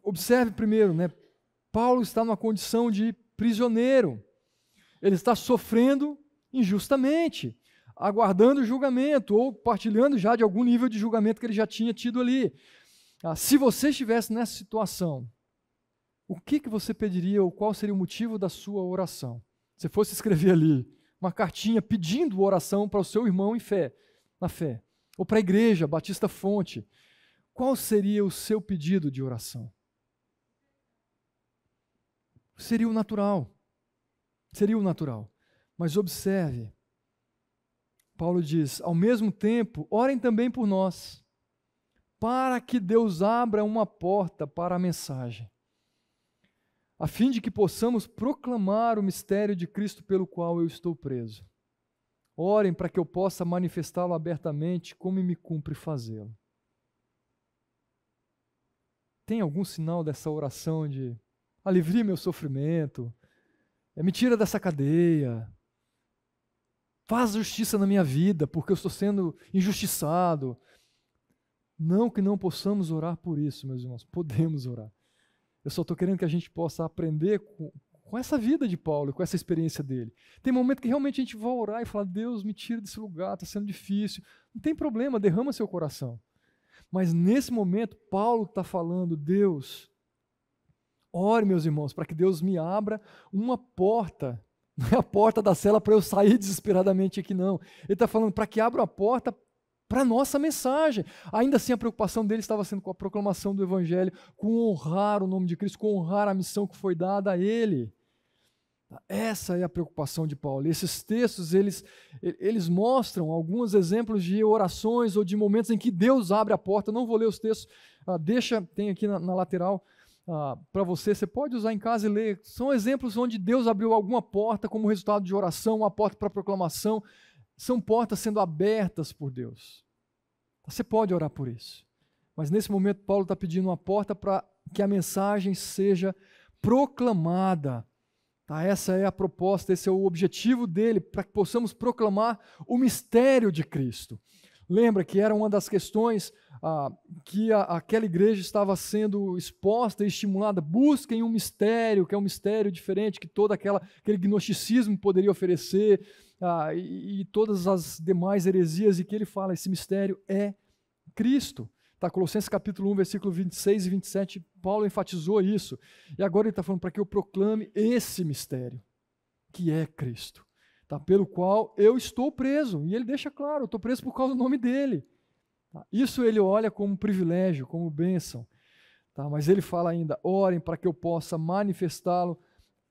observe primeiro, né? Paulo está numa condição de prisioneiro. Ele está sofrendo injustamente, aguardando julgamento ou partilhando já de algum nível de julgamento que ele já tinha tido ali. Ah, se você estivesse nessa situação, o que, que você pediria ou qual seria o motivo da sua oração? Se fosse escrever ali uma cartinha pedindo oração para o seu irmão em fé, na fé, ou para a igreja Batista Fonte, qual seria o seu pedido de oração? Seria o natural. Seria o natural. Mas observe, Paulo diz: ao mesmo tempo, orem também por nós, para que Deus abra uma porta para a mensagem, a fim de que possamos proclamar o mistério de Cristo pelo qual eu estou preso. Orem para que eu possa manifestá-lo abertamente, como me cumpre fazê-lo. Tem algum sinal dessa oração de alivia meu sofrimento, eh, me tira dessa cadeia, faz justiça na minha vida, porque eu estou sendo injustiçado. Não que não possamos orar por isso, meus irmãos, podemos orar. Eu só estou querendo que a gente possa aprender com, com essa vida de Paulo, com essa experiência dele. Tem momento que realmente a gente vai orar e falar: Deus, me tira desse lugar, está sendo difícil. Não tem problema, derrama seu coração. Mas nesse momento, Paulo está falando: Deus, Ore, meus irmãos, para que Deus me abra uma porta. Não é a porta da cela para eu sair desesperadamente aqui, não. Ele está falando para que abra uma porta para a nossa mensagem. Ainda assim, a preocupação dele estava sendo com a proclamação do Evangelho, com honrar o nome de Cristo, com honrar a missão que foi dada a ele. Essa é a preocupação de Paulo. E esses textos, eles, eles mostram alguns exemplos de orações ou de momentos em que Deus abre a porta. não vou ler os textos, ah, deixa, tem aqui na, na lateral, ah, para você, você pode usar em casa e ler. São exemplos onde Deus abriu alguma porta como resultado de oração, uma porta para proclamação. São portas sendo abertas por Deus. Você pode orar por isso. Mas nesse momento, Paulo está pedindo uma porta para que a mensagem seja proclamada. Tá? Essa é a proposta, esse é o objetivo dele, para que possamos proclamar o mistério de Cristo. Lembra que era uma das questões ah, que a, aquela igreja estava sendo exposta e estimulada. Busquem um mistério, que é um mistério diferente que todo aquela, aquele gnosticismo poderia oferecer ah, e, e todas as demais heresias. E que ele fala: esse mistério é Cristo. Tá, Colossenses capítulo 1, versículo 26 e 27, Paulo enfatizou isso. E agora ele está falando para que eu proclame esse mistério, que é Cristo tá? pelo qual eu estou preso. E ele deixa claro: eu estou preso por causa do nome dele. Tá? Isso ele olha como privilégio, como bênção. Tá? Mas ele fala ainda: orem para que eu possa manifestá-lo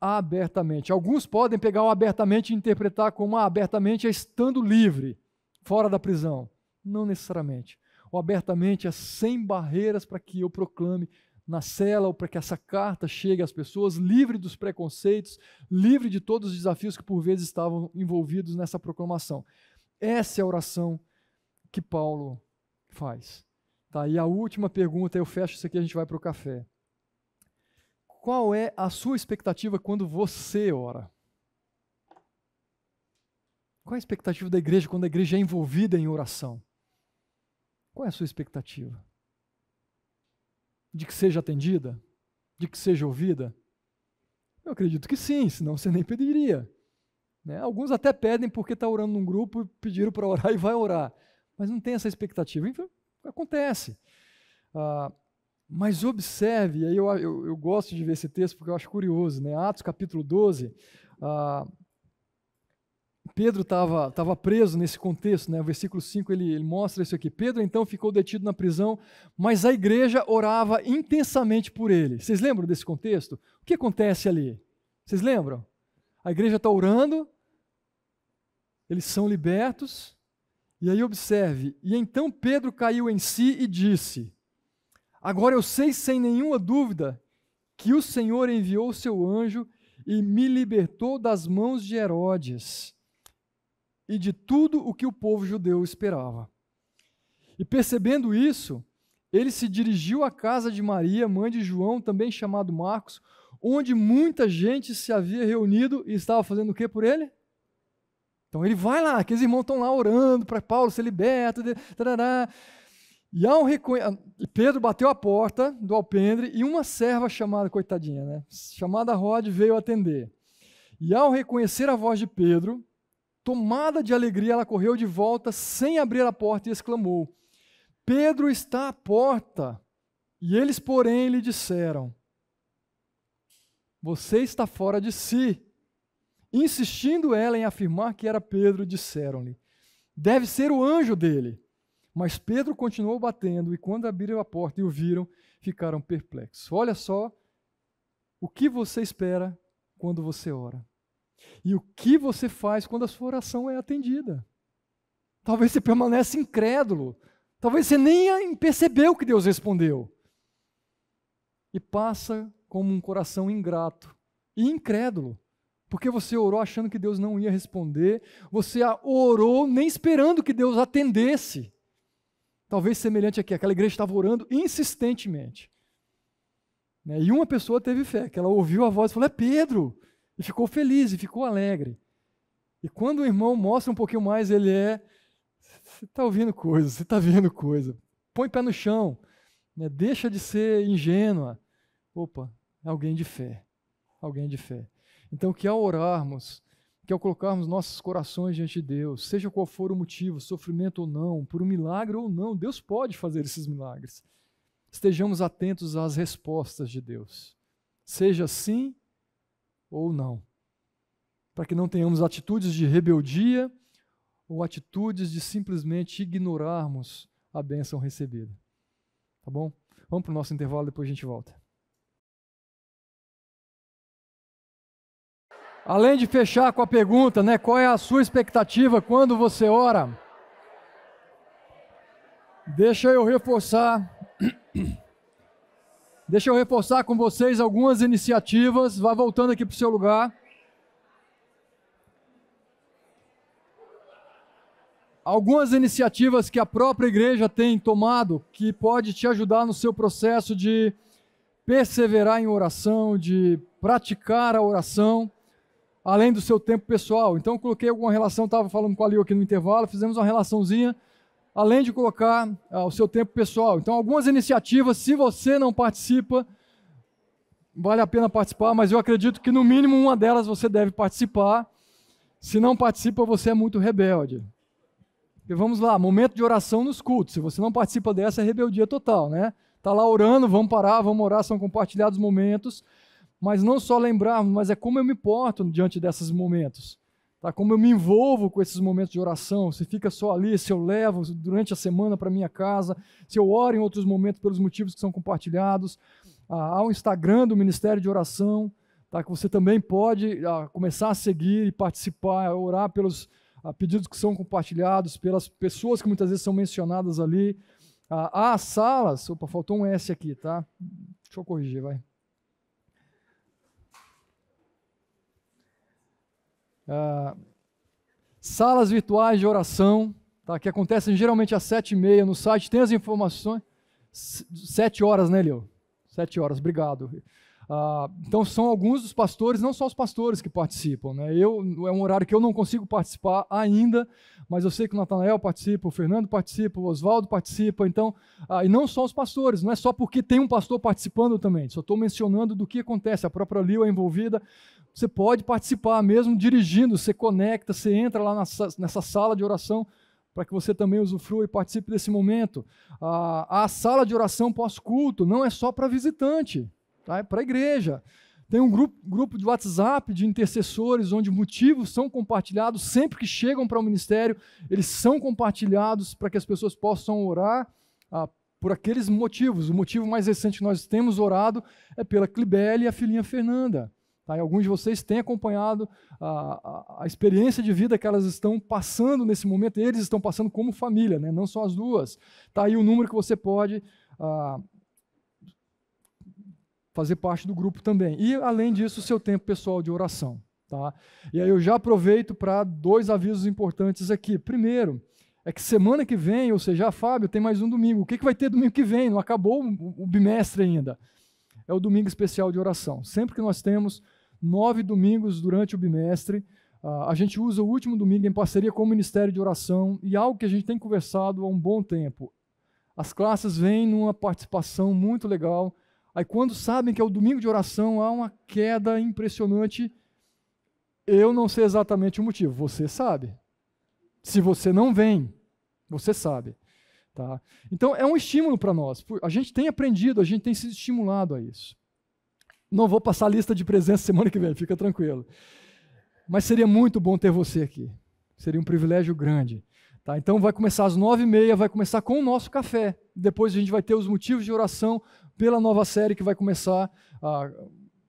abertamente. Alguns podem pegar o abertamente e interpretar como ah, abertamente é estando livre, fora da prisão. Não necessariamente. O abertamente é sem barreiras para que eu proclame na cela, ou para que essa carta chegue às pessoas, livre dos preconceitos, livre de todos os desafios que por vezes estavam envolvidos nessa proclamação. Essa é a oração que Paulo faz. Tá, e a última pergunta, eu fecho isso aqui, a gente vai para o café. Qual é a sua expectativa quando você ora? Qual é a expectativa da igreja quando a igreja é envolvida em oração? Qual é a sua expectativa? de que seja atendida? De que seja ouvida? Eu acredito que sim, senão você nem pediria. Né? Alguns até pedem porque está orando num grupo e pediram para orar e vai orar. Mas não tem essa expectativa. Então, acontece. Ah, mas observe, aí eu, eu, eu, gosto de ver esse texto porque eu acho curioso, né? Atos capítulo 12. Ah, Pedro estava tava preso nesse contexto, né? o versículo 5 ele, ele mostra isso aqui. Pedro então ficou detido na prisão, mas a igreja orava intensamente por ele. Vocês lembram desse contexto? O que acontece ali? Vocês lembram? A igreja está orando, eles são libertos, e aí observe: e então Pedro caiu em si e disse: Agora eu sei sem nenhuma dúvida que o Senhor enviou seu anjo e me libertou das mãos de Herodes e de tudo o que o povo judeu esperava. E percebendo isso, ele se dirigiu à casa de Maria, mãe de João, também chamado Marcos, onde muita gente se havia reunido e estava fazendo o que por ele? Então ele vai lá, aqueles irmãos estão lá orando para Paulo ser liberto. Tarará. E ao recon... Ah, Pedro bateu a porta do alpendre e uma serva chamada, coitadinha, né? chamada Rod, veio atender. E ao reconhecer a voz de Pedro, Tomada de alegria, ela correu de volta sem abrir a porta e exclamou: Pedro está à porta. E eles, porém, lhe disseram: Você está fora de si. Insistindo ela em afirmar que era Pedro, disseram-lhe: Deve ser o anjo dele. Mas Pedro continuou batendo, e quando abriram a porta e o viram, ficaram perplexos. Olha só o que você espera quando você ora. E o que você faz quando a sua oração é atendida? Talvez você permaneça incrédulo. Talvez você nem percebeu que Deus respondeu. E passa como um coração ingrato e incrédulo. Porque você orou achando que Deus não ia responder, você orou nem esperando que Deus atendesse. Talvez semelhante aqui, aquela igreja estava orando insistentemente. Né? E uma pessoa teve fé, que ela ouviu a voz e falou: É Pedro, e ficou feliz, e ficou alegre. E quando o irmão mostra um pouquinho mais, ele é. Você está ouvindo coisa, você está vendo coisa. Põe pé no chão. Né? Deixa de ser ingênua. Opa, é alguém de fé. Alguém de fé. Então, que ao orarmos, que ao colocarmos nossos corações diante de Deus, seja qual for o motivo, sofrimento ou não, por um milagre ou não, Deus pode fazer esses milagres. Estejamos atentos às respostas de Deus. Seja sim ou não. Para que não tenhamos atitudes de rebeldia ou atitudes de simplesmente ignorarmos a bênção recebida. Tá bom? Vamos para o nosso intervalo, depois a gente volta. Além de fechar com a pergunta, né, qual é a sua expectativa quando você ora? Deixa eu reforçar Deixa eu reforçar com vocês algumas iniciativas. Vá voltando aqui para o seu lugar. Algumas iniciativas que a própria igreja tem tomado que pode te ajudar no seu processo de perseverar em oração, de praticar a oração, além do seu tempo pessoal. Então, coloquei alguma relação, estava falando com a Liu aqui no intervalo, fizemos uma relaçãozinha além de colocar ah, o seu tempo pessoal. Então, algumas iniciativas, se você não participa, vale a pena participar, mas eu acredito que no mínimo uma delas você deve participar. Se não participa, você é muito rebelde. E vamos lá, momento de oração nos cultos. Se você não participa dessa, é rebeldia total, né? Tá lá orando, vamos parar, vamos orar, são compartilhados momentos, mas não só lembrar, mas é como eu me porto diante desses momentos. Tá? Como eu me envolvo com esses momentos de oração, se fica só ali, se eu levo durante a semana para minha casa, se eu oro em outros momentos pelos motivos que são compartilhados. Ah, há o um Instagram do Ministério de Oração, tá? que você também pode ah, começar a seguir e participar, orar pelos ah, pedidos que são compartilhados, pelas pessoas que muitas vezes são mencionadas ali. Ah, há salas, opa, faltou um S aqui, tá? Deixa eu corrigir, vai. Ah, salas virtuais de oração, tá, que acontecem geralmente às sete e meia no site, tem as informações. Sete horas, né, Leo? Sete horas, obrigado. Ah, então são alguns dos pastores, não só os pastores que participam. Né? Eu, é um horário que eu não consigo participar ainda, mas eu sei que o Natanael participa, o Fernando participa, o Oswaldo participa, então, ah, e não só os pastores, não é só porque tem um pastor participando também, só estou mencionando do que acontece, a própria Lil é envolvida, você pode participar mesmo dirigindo, você conecta, você entra lá nessa, sala de oração para que você também usufrua e participe desse momento. A, a sala de oração pós-culto não é só para visitante, tá? é para a igreja. Tem um grupo, grupo de WhatsApp de intercessores, onde motivos são compartilhados sempre que chegam para o ministério, eles são compartilhados para que as pessoas possam orar ah, por aqueles motivos. O motivo mais recente que nós temos orado é pela Clibele e a filhinha Fernanda. Tá? E alguns de vocês têm acompanhado a, a, a, experiência de vida que elas estão passando nesse momento, eles estão passando como família, né? não só as duas. Está aí o número que você pode ah, fazer parte do grupo também. E, além disso, o seu tempo pessoal de oração. Tá? E aí eu já aproveito para dois avisos importantes aqui. Primeiro, é que semana que vem, ou seja, Fábio, tem mais um domingo. O que, que vai ter domingo que vem? Não acabou o bimestre ainda. É o domingo especial de oração. Sempre que nós temos nove domingos durante o bimestre. Ah, a gente usa o último domingo em parceria com o Ministério de Oração e algo que a gente tem conversado há um bom tempo. As classes vêm numa participação muito legal. Aí, quando sabem que é o domingo de oração, há uma queda impressionante. Eu não sei exatamente o motivo, você sabe. Se você não vem, você sabe. Tá? Então, é um estímulo para nós. A gente tem aprendido, a gente tem se estimulado a isso. Não vou passar a lista de presença semana que vem, fica tranquilo. Mas seria muito bom ter você aqui. Seria um privilégio grande. Tá? Então vai começar às nove e meia, vai começar com o nosso café. Depois a gente vai ter os motivos de oração pela nova série que vai começar, ah,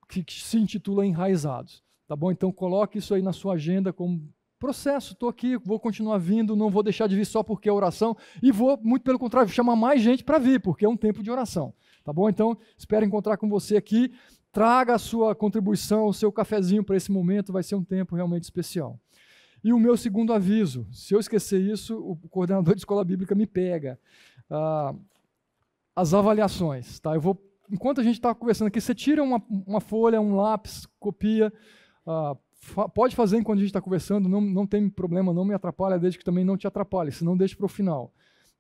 que, que se intitula Enraizados. Tá bom? Então coloque isso aí na sua agenda como processo, estou aqui, vou continuar vindo, não vou deixar de vir só porque é oração, e vou, muito pelo contrário, chamar mais gente para vir, porque é um tempo de oração. Tá bom? Então, espero encontrar com você aqui. Traga a sua contribuição, o seu cafezinho para esse momento, vai ser um tempo realmente especial. E o meu segundo aviso: se eu esquecer isso, o coordenador de escola bíblica me pega. Ah, as avaliações, tá? Eu vou, enquanto a gente está conversando aqui, você tira uma, uma, folha, um lápis, copia, ah, fa pode fazer enquanto a gente está conversando, não, não tem problema, não me atrapalha, desde que também não te atrapalhe, senão deixe para o final.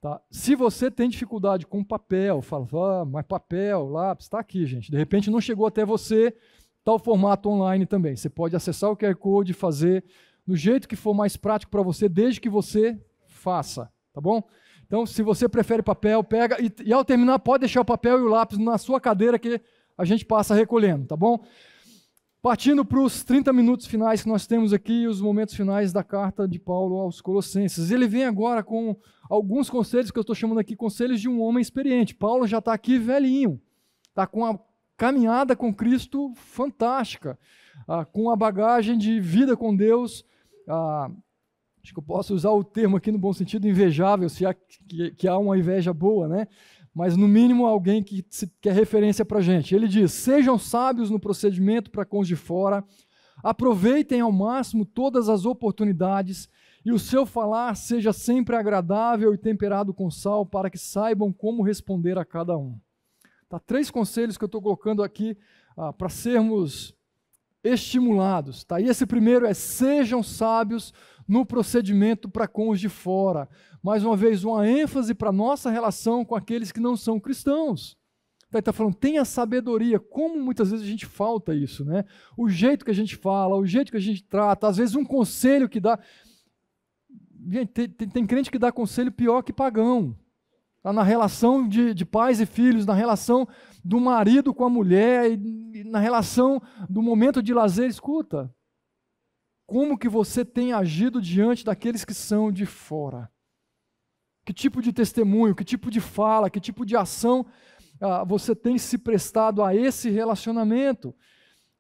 Tá? Se você tem dificuldade com papel, fala, ah, mas papel, lápis, está aqui, gente. De repente não chegou até você, está o formato online também. Você pode acessar o QR Code, fazer do jeito que for mais prático para você, desde que você faça, tá bom? Então, se você prefere papel, pega e, e ao terminar pode deixar o papel e o lápis na sua cadeira que a gente passa recolhendo, tá bom? Partindo para os 30 minutos finais que nós temos aqui, os momentos finais da carta de Paulo aos Colossenses. Ele vem agora com alguns conselhos que eu estou chamando aqui conselhos de um homem experiente. Paulo já está aqui velhinho, está com a caminhada com Cristo fantástica, ah, com a bagagem de vida com Deus. Ah, acho que eu posso usar o termo aqui no bom sentido, invejável, se há, que, que há uma inveja boa, né? mas no mínimo alguém que, quer é referência para a gente. Ele diz: sejam sábios no procedimento para com os de fora, aproveitem ao máximo todas as oportunidades e o seu falar seja sempre agradável e temperado com sal, para que saibam como responder a cada um. Tá, três conselhos que eu estou colocando aqui ah, para sermos estimulados. Tá? E esse primeiro é: sejam sábios no procedimento para com os de fora mais uma vez, uma ênfase para a nossa relação com aqueles que não são cristãos. Ele está falando, tenha sabedoria, como muitas vezes a gente falta isso, né? O jeito que a gente fala, o jeito que a gente trata, às vezes um conselho que dá. Gente, tem, tem, crente que dá conselho pior que pagão. Tá na relação de, de pais e filhos, na relação do marido com a mulher, e, e na relação do momento de lazer. Escuta, como que você tem agido diante daqueles que são de fora? Que tipo de testemunho, que tipo de fala, que tipo de ação ah, você tem se prestado a esse relacionamento?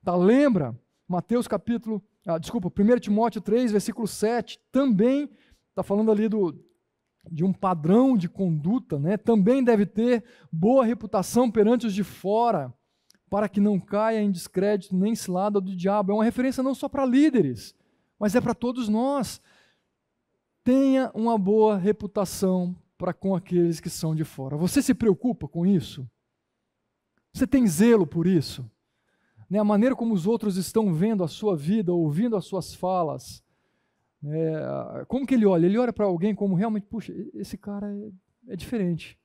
Tá, lembra? Mateus capítulo, ah, desculpa, 1 Timóteo 3, versículo 7, também está falando ali do, de um padrão de conduta, né? também deve ter boa reputação perante os de fora, para que não caia em descrédito nem cilada do diabo. É uma referência não só para líderes, mas é para todos nós tenha uma boa reputação para com aqueles que são de fora. Você se preocupa com isso? Você tem zelo por isso? Né? A maneira como os outros estão vendo a sua vida, ouvindo as suas falas. Né, como que ele olha? Ele olha para alguém como realmente, puxa, esse cara é, é diferente.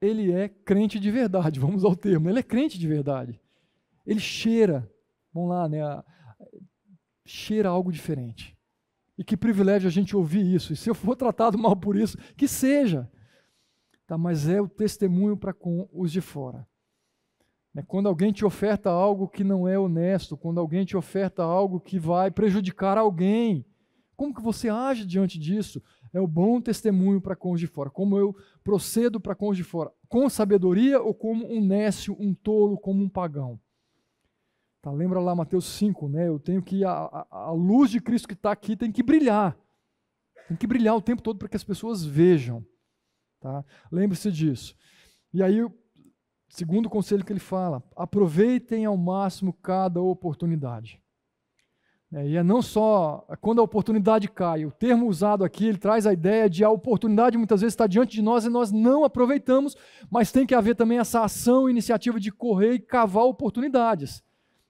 Ele é crente de verdade, vamos ao termo. Ele é crente de verdade. Ele cheira, vamos lá, né? Cheira algo diferente. E que privilégio a gente ouvir isso. E se eu for tratado mal por isso, que seja. Tá, mas é o testemunho para com os de fora. É quando alguém te oferta algo que não é honesto, quando alguém te oferta algo que vai prejudicar alguém, como que você age diante disso? É o bom testemunho para com os de fora. Como eu procedo para com os de fora? Com sabedoria ou como um nécio, um tolo, como um pagão? Tá, lembra lá Mateus 5, né? Eu tenho que. A, a, a luz de Cristo que está aqui tem que brilhar. Tem que brilhar o tempo todo para que as pessoas vejam. Tá? Lembre-se disso. E aí, segundo conselho que ele fala, aproveitem ao máximo cada oportunidade. É, e é não só é quando a oportunidade cai. O termo usado aqui, ele traz a ideia de a oportunidade muitas vezes está diante de nós e nós não aproveitamos, mas tem que haver também essa ação, iniciativa de correr e cavar oportunidades.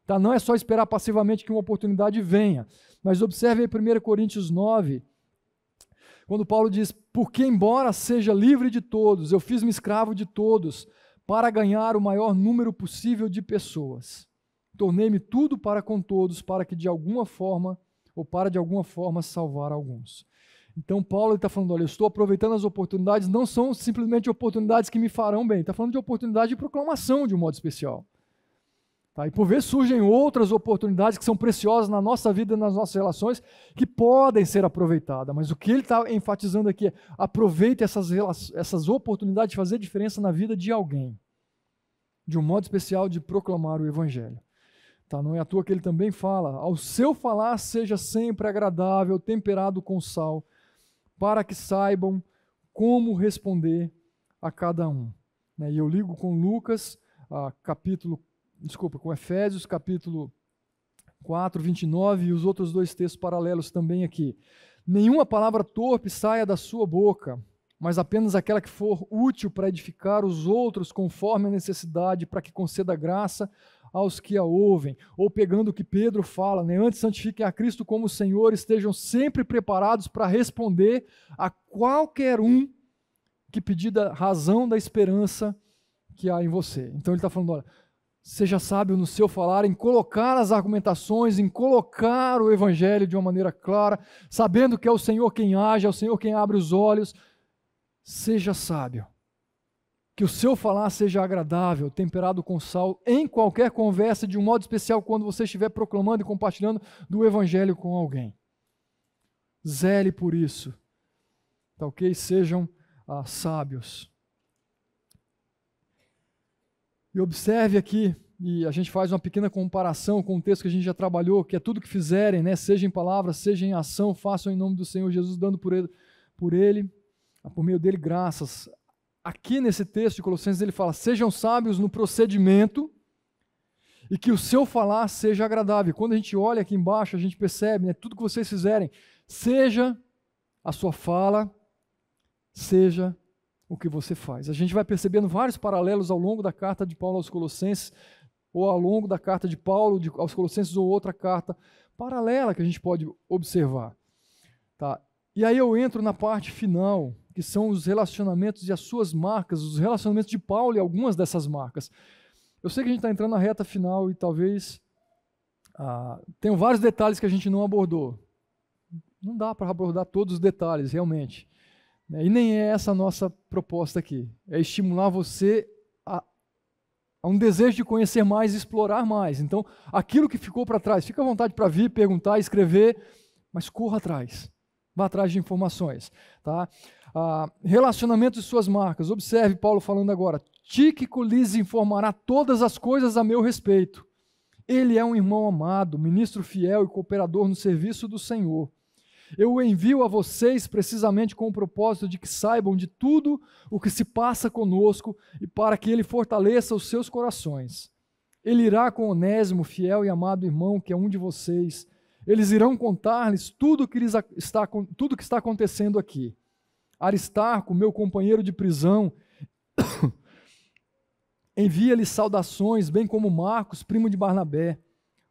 Tá? Não é só esperar passivamente que uma oportunidade venha. Mas observe aí 1 Coríntios 9, quando Paulo diz: Porque, embora seja livre de todos, eu fiz-me escravo de todos, para ganhar o maior número possível de pessoas. Tornei-me tudo para com todos, para que de alguma forma, ou para de alguma forma salvar alguns. Então, Paulo está falando: olha, eu estou aproveitando as oportunidades, não são simplesmente oportunidades que me farão bem, está falando de oportunidade de proclamação de um modo especial. Tá? E por vezes surgem outras oportunidades que são preciosas na nossa vida, nas nossas relações, que podem ser aproveitadas. Mas o que ele está enfatizando aqui é aproveite essas, essas oportunidades de fazer diferença na vida de alguém. De um modo especial de proclamar o Evangelho. Tá? Não é à toa que ele também fala: ao seu falar seja sempre agradável, temperado com sal, para que saibam como responder a cada um. Né? E eu ligo com Lucas, ah, capítulo 4 desculpa, com Efésios capítulo 4, 29 e os outros dois textos paralelos também aqui. Nenhuma palavra torpe saia da sua boca, mas apenas aquela que for útil para edificar os outros conforme a necessidade, para que conceda graça aos que a ouvem. Ou pegando o que Pedro fala, né? antes santifiquem a Cristo como Senhor, estejam sempre preparados para responder a qualquer um que pedida razão da esperança que há em você. Então ele está falando, olha, Seja sábio no seu falar, em colocar as argumentações, em colocar o evangelho de uma maneira clara, sabendo que é o Senhor quem age, é o Senhor quem abre os olhos. Seja sábio. Que o seu falar seja agradável, temperado com sal, em qualquer conversa, de um modo especial quando você estiver proclamando e compartilhando do evangelho com alguém. Zele por isso. Tá ok? Sejam ah, sábios. E observe aqui, e a gente faz uma pequena comparação com o texto que a gente já trabalhou, que é tudo que fizerem, né, seja em palavra, seja em ação, façam em nome do Senhor Jesus, dando por ele, por ele, ah, por meio dele graças. Aqui nesse texto de Colossenses ele fala: "Sejam sábios no procedimento e que o seu falar seja agradável". Quando a gente olha aqui embaixo, a gente percebe, né, tudo que vocês fizerem, seja a sua fala seja o que você faz. A gente vai percebendo vários paralelos ao longo da carta de Paulo aos Colossenses, ou ao longo da carta de Paulo aos Colossenses, ou outra carta paralela que a gente pode observar. Tá? E aí eu entro na parte final, que são os relacionamentos e as suas marcas, os relacionamentos de Paulo e algumas dessas marcas. Eu sei que a gente está entrando na reta final e talvez ah, tenham vários detalhes que a gente não abordou. Não dá para abordar todos os detalhes, realmente. Né? E nem é essa a nossa proposta aqui. É estimular você a, a um desejo de conhecer mais, explorar mais. Então, aquilo que ficou para trás, fica à vontade para vir, perguntar, escrever, mas corra atrás. Vá atrás de informações. Tá? Ah, relacionamento de suas marcas. Observe Paulo falando agora. Tíquico lhes informará todas as coisas a meu respeito. Ele é um irmão amado, ministro fiel e cooperador no serviço do Senhor eu o envio a vocês precisamente com o propósito de que saibam de tudo o que se passa conosco e para que ele fortaleça os seus corações. Ele irá com Onésimo, fiel e amado irmão, que é um de vocês. Eles irão contar-lhes tudo que lhes está tudo que está acontecendo aqui. Aristarco, meu companheiro de prisão, envia-lhes saudações, bem como Marcos, primo de Barnabé.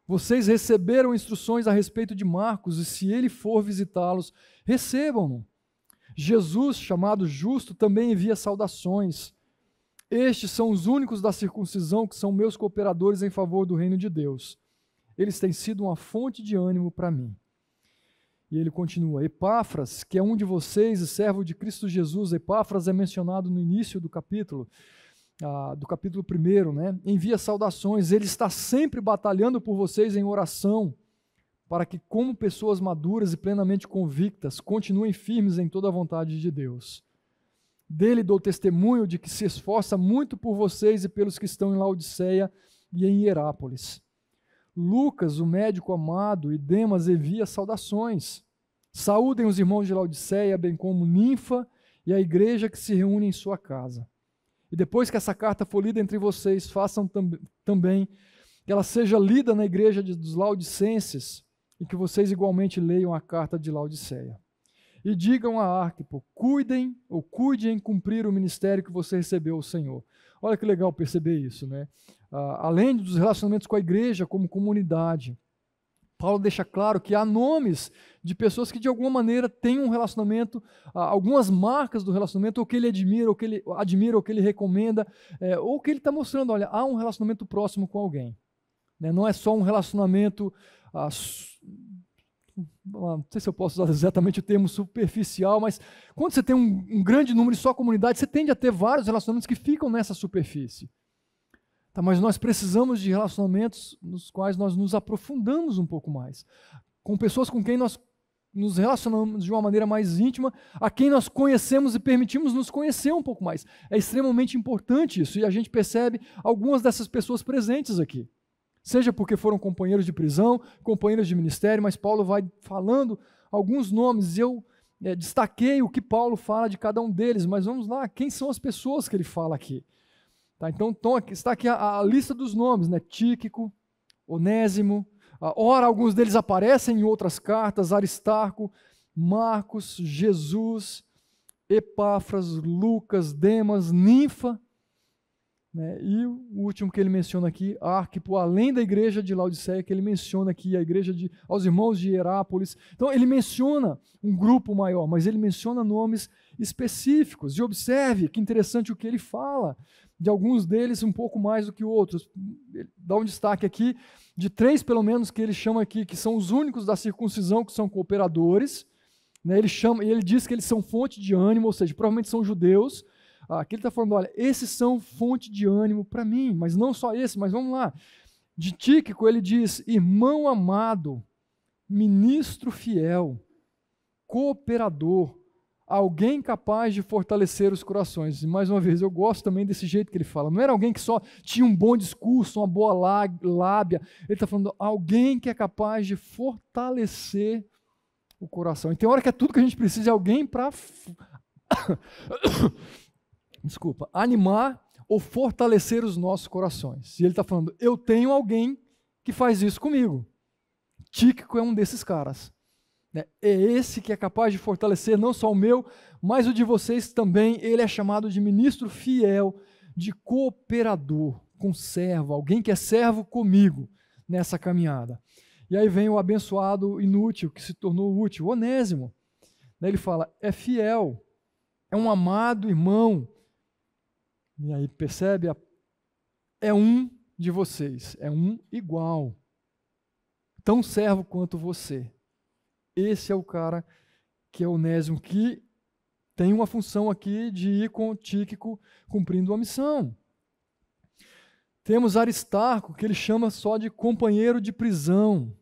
Vocês receberam instruções a respeito de Marcos, e se ele for visitá-los, recebam-no. Jesus, chamado justo, também envia saudações. Estes são os únicos da circuncisão que são meus cooperadores em favor do reino de Deus. Eles têm sido uma fonte de ânimo para mim. E ele continua: Epáfras, que é um de vocês e servo de Cristo Jesus, Epáfras é mencionado no início do capítulo ah, do capítulo 1, né? envia saudações, ele está sempre batalhando por vocês em oração, para que, como pessoas maduras e plenamente convictas, continuem firmes em toda a vontade de Deus. Dele dou testemunho de que se esforça muito por vocês e pelos que estão em Laodiceia e em Hierápolis. Lucas, o médico amado, e Demas envia saudações. Saúdem os irmãos de Laodiceia, bem como Ninfa e a igreja que se reúne em sua casa. E depois que essa carta for lida entre vocês, façam tam também que ela seja lida na igreja de, dos Laodicenses e que vocês igualmente leiam a carta de Laodiceia. E digam a Arquipo: cuidem ou cuide em cumprir o ministério que você recebeu ao Senhor. Olha que legal perceber isso, né? Ah, além dos relacionamentos com a igreja como comunidade, Paulo deixa claro que há nomes de pessoas que de alguma maneira têm um relacionamento, ah, algumas marcas do relacionamento, ou que ele admira, ou que ele admira, ou que ele recomenda, é, ou que ele está mostrando, olha, há um relacionamento próximo com alguém. Né? Não é só um relacionamento, ah, não sei se eu posso usar exatamente o termo superficial, mas quando você tem um, um grande número de só comunidade, você tende a ter vários relacionamentos que ficam nessa superfície. Tá, mas nós precisamos de relacionamentos nos quais nós nos aprofundamos um pouco mais, com pessoas com quem nós nos relacionamos de uma maneira mais íntima, a quem nós conhecemos e permitimos nos conhecer um pouco mais. É extremamente importante isso e a gente percebe algumas dessas pessoas presentes aqui. Seja porque foram companheiros de prisão, companheiros de ministério, mas Paulo vai falando alguns nomes. Eu é, destaquei o que Paulo fala de cada um deles, mas vamos lá, quem são as pessoas que ele fala aqui? Tá, então aqui, está aqui a, a, lista dos nomes, né? Tíquico, Onésimo, a, ora alguns deles aparecem em outras cartas, Aristarco, Marcos, Jesus, Epáfras, Lucas, Demas, Ninfa, né? e o último que ele menciona aqui, Arquipo, além da igreja de Laodiceia, que ele menciona aqui, a igreja de, aos irmãos de Herápolis. Então ele menciona um grupo maior, mas ele menciona nomes específicos, e observe que interessante o que ele fala, de alguns deles um pouco mais do que outros. Ele dá um destaque aqui de três, pelo menos, que ele chama aqui, que são os únicos da circuncisão que são cooperadores. Né? Ele chama, ele diz que eles são fonte de ânimo, ou seja, provavelmente são judeus. Ah, aqui ele está falando: olha, esses são fonte de ânimo para mim, mas não só esse, mas vamos lá. De Tíquico, ele diz: irmão amado, ministro fiel, cooperador, alguém capaz de fortalecer os corações. E mais uma vez, eu gosto também desse jeito que ele fala. Não era alguém que só tinha um bom discurso, uma boa lábia. Ele está falando alguém que é capaz de fortalecer o coração. E tem hora que é tudo que a gente precisa é alguém para desculpa, animar ou fortalecer os nossos corações. E ele está falando, eu tenho alguém que faz isso comigo. Tíquico é um desses caras. Né? É esse que é capaz de fortalecer não só o meu, mas o de vocês também. Ele é chamado de ministro fiel, de cooperador, com servo, alguém que é servo comigo nessa caminhada. E aí vem o abençoado inútil, que se tornou útil, Onésimo. Ele fala: é fiel, é um amado irmão. E aí percebe? É um de vocês, é um igual, tão servo quanto você esse é o cara que é o Onésimo, que tem uma função aqui de ir com Tíquico cumprindo uma missão. Temos Aristarco, que ele chama só de companheiro de prisão.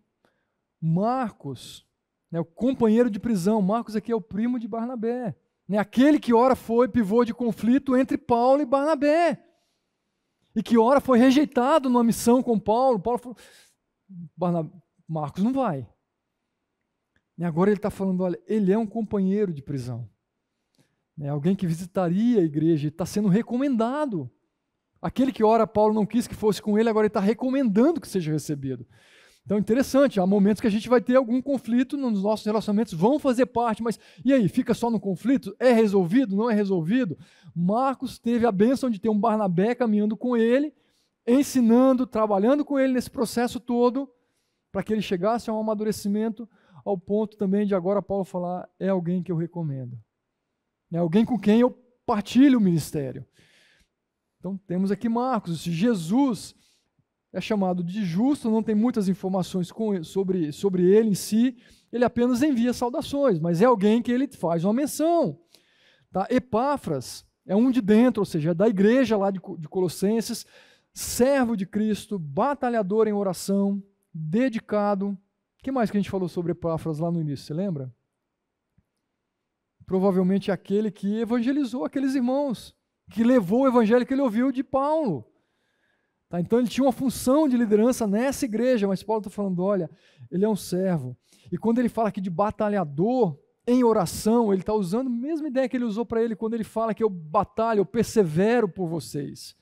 Marcos, né, o companheiro de prisão. Marcos aqui é o primo de Barnabé. Né, aquele que ora foi pivô de conflito entre Paulo e Barnabé. E que ora foi rejeitado numa missão com Paulo. Paulo falou: Barnabé, Marcos não vai. E Agora ele está falando: olha, ele é um companheiro de prisão. é Alguém que visitaria a igreja está sendo recomendado. Aquele que ora, Paulo não quis que fosse com ele, agora ele está recomendando que seja recebido. Então, interessante, há momentos que a gente vai ter algum conflito nos nossos relacionamentos, vão fazer parte, mas e aí, fica só no conflito? É resolvido? Não é resolvido? Marcos teve a bênção de ter um Barnabé caminhando com ele, ensinando, trabalhando com ele nesse processo todo, para que ele chegasse a um amadurecimento ao ponto também de agora Paulo falar: é alguém que eu recomendo. É alguém com quem eu partilho o ministério. Então temos aqui Marcos, Jesus é chamado de justo, não tem muitas informações com, sobre, sobre ele em si, ele apenas envia saudações, mas é alguém que ele faz uma menção. Tá? Epáfras é um de dentro, ou seja, é da igreja lá de, de Colossenses, servo de Cristo, batalhador em oração, dedicado, que mais que a gente falou sobre Epáfras lá no início, você lembra? Provavelmente aquele que evangelizou aqueles irmãos, que levou o evangelho que ele ouviu de Paulo. Tá? Então ele tinha uma função de liderança nessa igreja, mas Paulo está falando: olha, ele é um servo. E quando ele fala aqui de batalhador em oração, ele está usando a mesma ideia que ele usou para ele quando ele fala que eu batalho, eu persevero por vocês.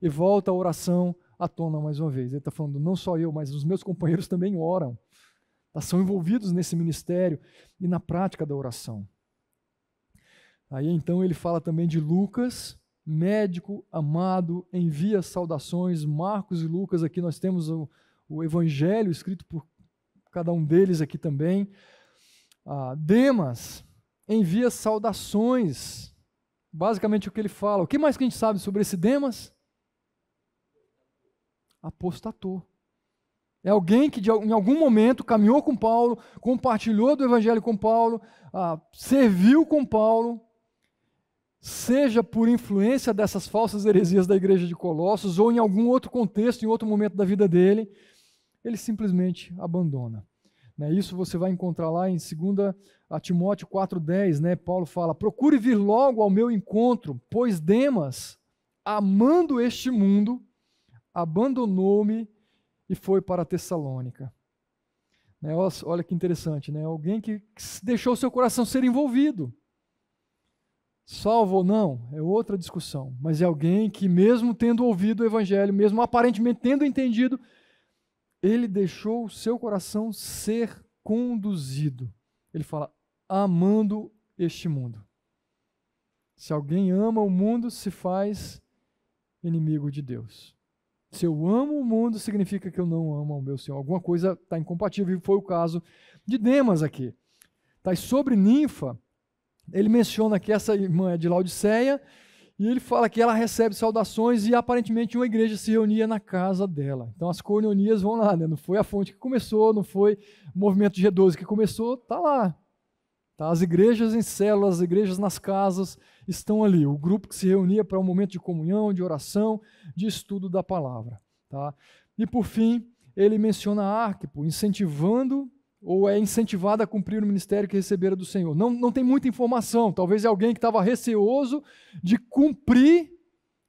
E volta a oração à tona mais uma vez. Ele está falando: não só eu, mas os meus companheiros também oram. Tá, são envolvidos nesse ministério e na prática da oração. Aí então ele fala também de Lucas, médico amado, envia saudações. Marcos e Lucas, aqui nós temos o, o evangelho escrito por cada um deles aqui também. Ah, Demas envia saudações. Basicamente o que ele fala. O que mais que a gente sabe sobre esse Demas? Apostatou. É alguém que de, em algum momento caminhou com Paulo, compartilhou do Evangelho com Paulo, ah, serviu com Paulo, seja por influência dessas falsas heresias da igreja de Colossos ou em algum outro contexto, em outro momento da vida dele, ele simplesmente abandona. Né, isso você vai encontrar lá em 2 ah, Timóteo 4,10, né? Paulo fala: Procure vir logo ao meu encontro, pois Demas, amando este mundo, abandonou-me e foi para Tessalônica. Né, olha que interessante, né? Alguém que deixou seu coração ser envolvido. Salvo ou não, é outra discussão, mas é alguém que, mesmo tendo ouvido o Evangelho, mesmo aparentemente tendo entendido, ele deixou o seu coração ser conduzido. Ele fala, amando este mundo. Se alguém ama o mundo, se faz inimigo de Deus. Se eu amo o mundo, significa que eu não amo ao meu Senhor. Alguma coisa está incompatível, e foi o caso de Demas aqui. Tá, e sobre Ninfa, ele menciona que essa irmã é de Laodiceia, e ele fala que ela recebe saudações e aparentemente uma igreja se reunia na casa dela. Então as coreonias vão lá, né? não foi a fonte que começou, não foi o movimento G12 que começou, tá lá. Tá? As igrejas em células, as igrejas nas casas estão ali. O grupo que se reunia para um momento de comunhão, de oração, de estudo da palavra. Tá? E por fim, ele menciona Arquipo, incentivando ou é incentivada a cumprir o ministério que recebera do Senhor. Não, não tem muita informação, talvez é alguém que estava receoso de cumprir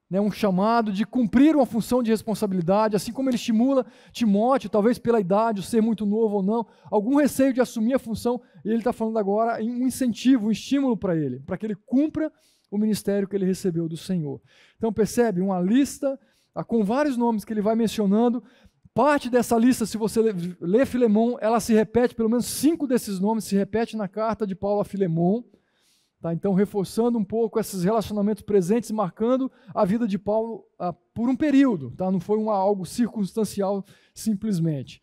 né, um chamado de cumprir uma função de responsabilidade, assim como ele estimula Timóteo, talvez pela idade, o ser muito novo ou não, algum receio de assumir a função, e ele está falando agora em um incentivo, um estímulo para ele, para que ele cumpra o ministério que ele recebeu do Senhor. Então percebe uma lista ah, com vários nomes que ele vai mencionando. Parte dessa lista, se você lê Filemon, ela se repete, pelo menos cinco desses nomes se repete na carta de Paulo a Filemon. Tá, então, reforçando um pouco esses relacionamentos presentes, marcando a vida de Paulo ah, por um período, tá? não foi uma, algo circunstancial simplesmente.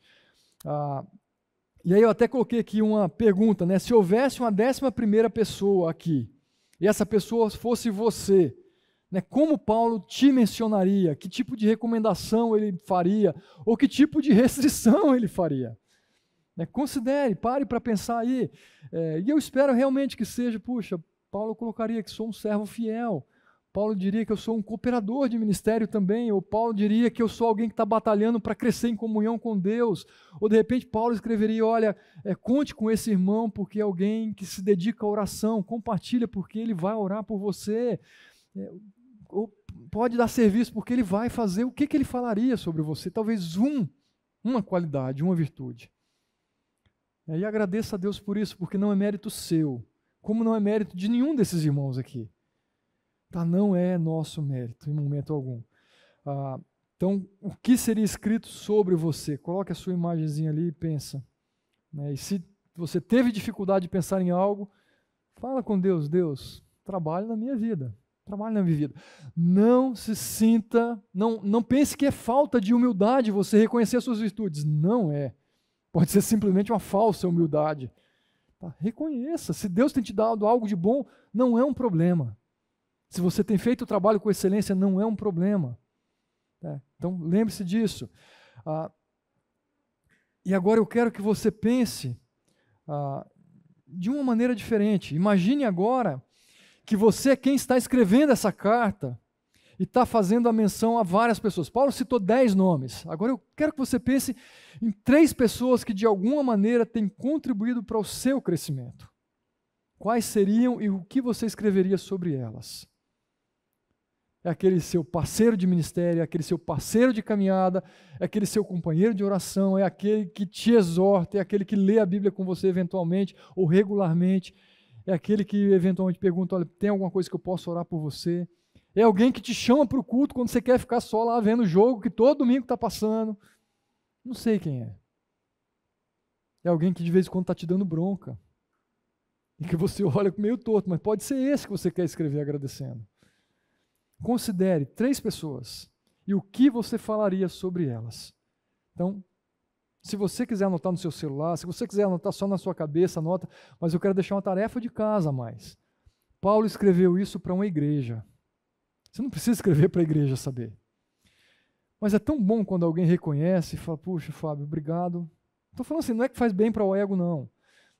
Ah, e aí eu até coloquei aqui uma pergunta, né? se houvesse uma décima primeira pessoa aqui, e essa pessoa fosse você, né, como Paulo te mencionaria? Que tipo de recomendação ele faria? Ou que tipo de restrição ele faria? Né? Considere, pare para pensar aí. É, e eu espero realmente que seja, puxa, Paulo colocaria que sou um servo fiel. Paulo diria que eu sou um cooperador de ministério também, ou Paulo diria que eu sou alguém que está batalhando para crescer em comunhão com Deus, ou de repente Paulo escreveria: olha, é, conte com esse irmão porque é alguém que se dedica à oração, compartilha porque ele vai orar por você, é, ou pode dar serviço porque ele vai fazer. O que, que ele falaria sobre você? Talvez um, uma qualidade, uma virtude. É, e agradeça a Deus por isso, porque não é mérito seu, como não é mérito de nenhum desses irmãos aqui. Tá? Não é nosso mérito em momento algum. Ah, então, o que seria escrito sobre você? Coloque a sua imagenzinha ali e pensa. Né? E se você teve dificuldade de pensar em algo, fala com Deus, Deus, trabalhe na minha vida, trabalhe na minha vida. Não se sinta, não, não pense que é falta de humildade você reconhecer as suas virtudes. Não é. Pode ser simplesmente uma falsa humildade. Tá? Reconheça. Se Deus tem te dado algo de bom, não é um problema. Se você tem feito o trabalho com excelência, não é um problema. É, então, lembre-se disso. Ah, e agora eu quero que você pense ah, de uma maneira diferente. Imagine agora que você é quem está escrevendo essa carta e está fazendo a menção a várias pessoas. Paulo citou dez nomes. Agora eu quero que você pense em três pessoas que de alguma maneira têm contribuído para o seu crescimento. Quais seriam e o que você escreveria sobre elas? É aquele seu parceiro de ministério, é aquele seu parceiro de caminhada, é aquele seu companheiro de oração, é aquele que te exorta, é aquele que lê a Bíblia com você eventualmente ou regularmente, é aquele que eventualmente pergunta: olha, tem alguma coisa que eu posso orar por você? É alguém que te chama para o culto quando você quer ficar só lá vendo o jogo que todo domingo está passando. Não sei quem é. É alguém que de vez em quando está te dando bronca. E que você olha meio torto, mas pode ser esse que você quer escrever agradecendo. Considere três pessoas e o que você falaria sobre elas. Então, se você quiser anotar no seu celular, se você quiser anotar só na sua cabeça, anota, mas eu quero deixar uma tarefa de casa a mais. Paulo escreveu isso para uma igreja. Você não precisa escrever para a igreja saber. Mas é tão bom quando alguém reconhece e fala: Puxa, Fábio, obrigado. Estou falando assim, não é que faz bem para o ego, não.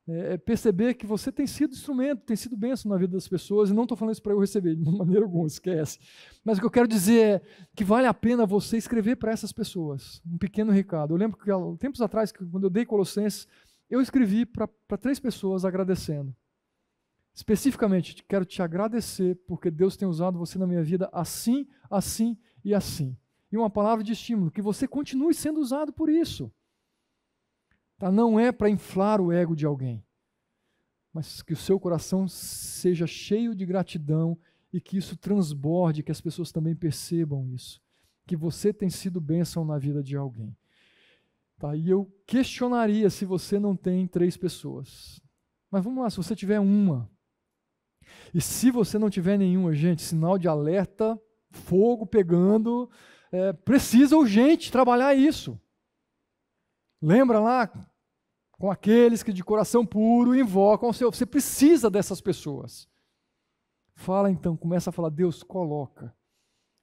É, é perceber que você tem sido instrumento, tem sido bênção na vida das pessoas, e não estou falando isso para eu receber, de maneira alguma, esquece. Mas o que eu quero dizer é que vale a pena você escrever para essas pessoas um pequeno recado. Eu lembro que tempos atrás, quando eu dei Colossenses, eu escrevi para três pessoas agradecendo. Especificamente, quero te agradecer porque Deus tem usado você na minha vida assim, assim e assim. E uma palavra de estímulo, que você continue sendo usado por isso. Tá? Não é para inflar o ego de alguém, mas que o seu coração seja cheio de gratidão e que isso transborde, que as pessoas também percebam isso. Que você tem sido bênção na vida de alguém. Tá? E eu questionaria se você não tem três pessoas. Mas vamos lá, se você tiver uma, e se você não tiver nenhum, gente, sinal de alerta, fogo pegando, é, precisa urgente trabalhar isso. Lembra lá com aqueles que de coração puro invocam o Senhor. Você precisa dessas pessoas. Fala então, começa a falar, Deus, coloca.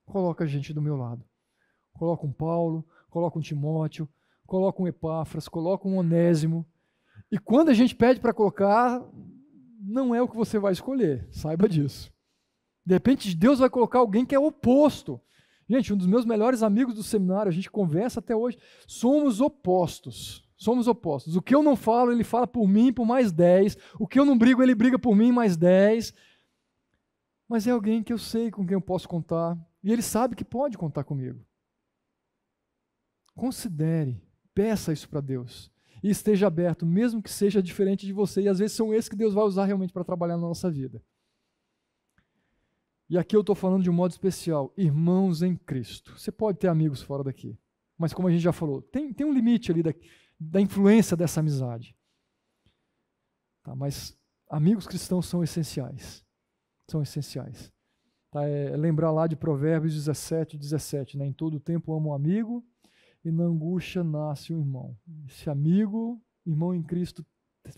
Coloca a gente do meu lado. Coloca um Paulo, coloca um Timóteo, coloca um Epáfras, coloca um Onésimo. E quando a gente pede para colocar, não é o que você vai escolher, saiba disso. De repente, Deus vai colocar alguém que é oposto. Gente, um dos meus melhores amigos do seminário, a gente conversa até hoje, somos opostos. Somos opostos. O que eu não falo, ele fala por mim por mais 10. O que eu não brigo, ele briga por mim mais 10. Mas é alguém que eu sei com quem eu posso contar. E ele sabe que pode contar comigo. Considere, peça isso para Deus e esteja aberto, mesmo que seja diferente de você. E às vezes são esses que Deus vai usar realmente para trabalhar na nossa vida. E aqui eu estou falando de um modo especial, irmãos em Cristo. Você pode ter amigos fora daqui, mas como a gente já falou, tem, tem um limite ali da, da influência dessa amizade. Tá, mas amigos cristãos são essenciais. São essenciais. Tá, é, é lembrar lá de Provérbios 17, 17, né? Em todo tempo amo um amigo, e na angústia nasce um irmão. Esse amigo, irmão em Cristo,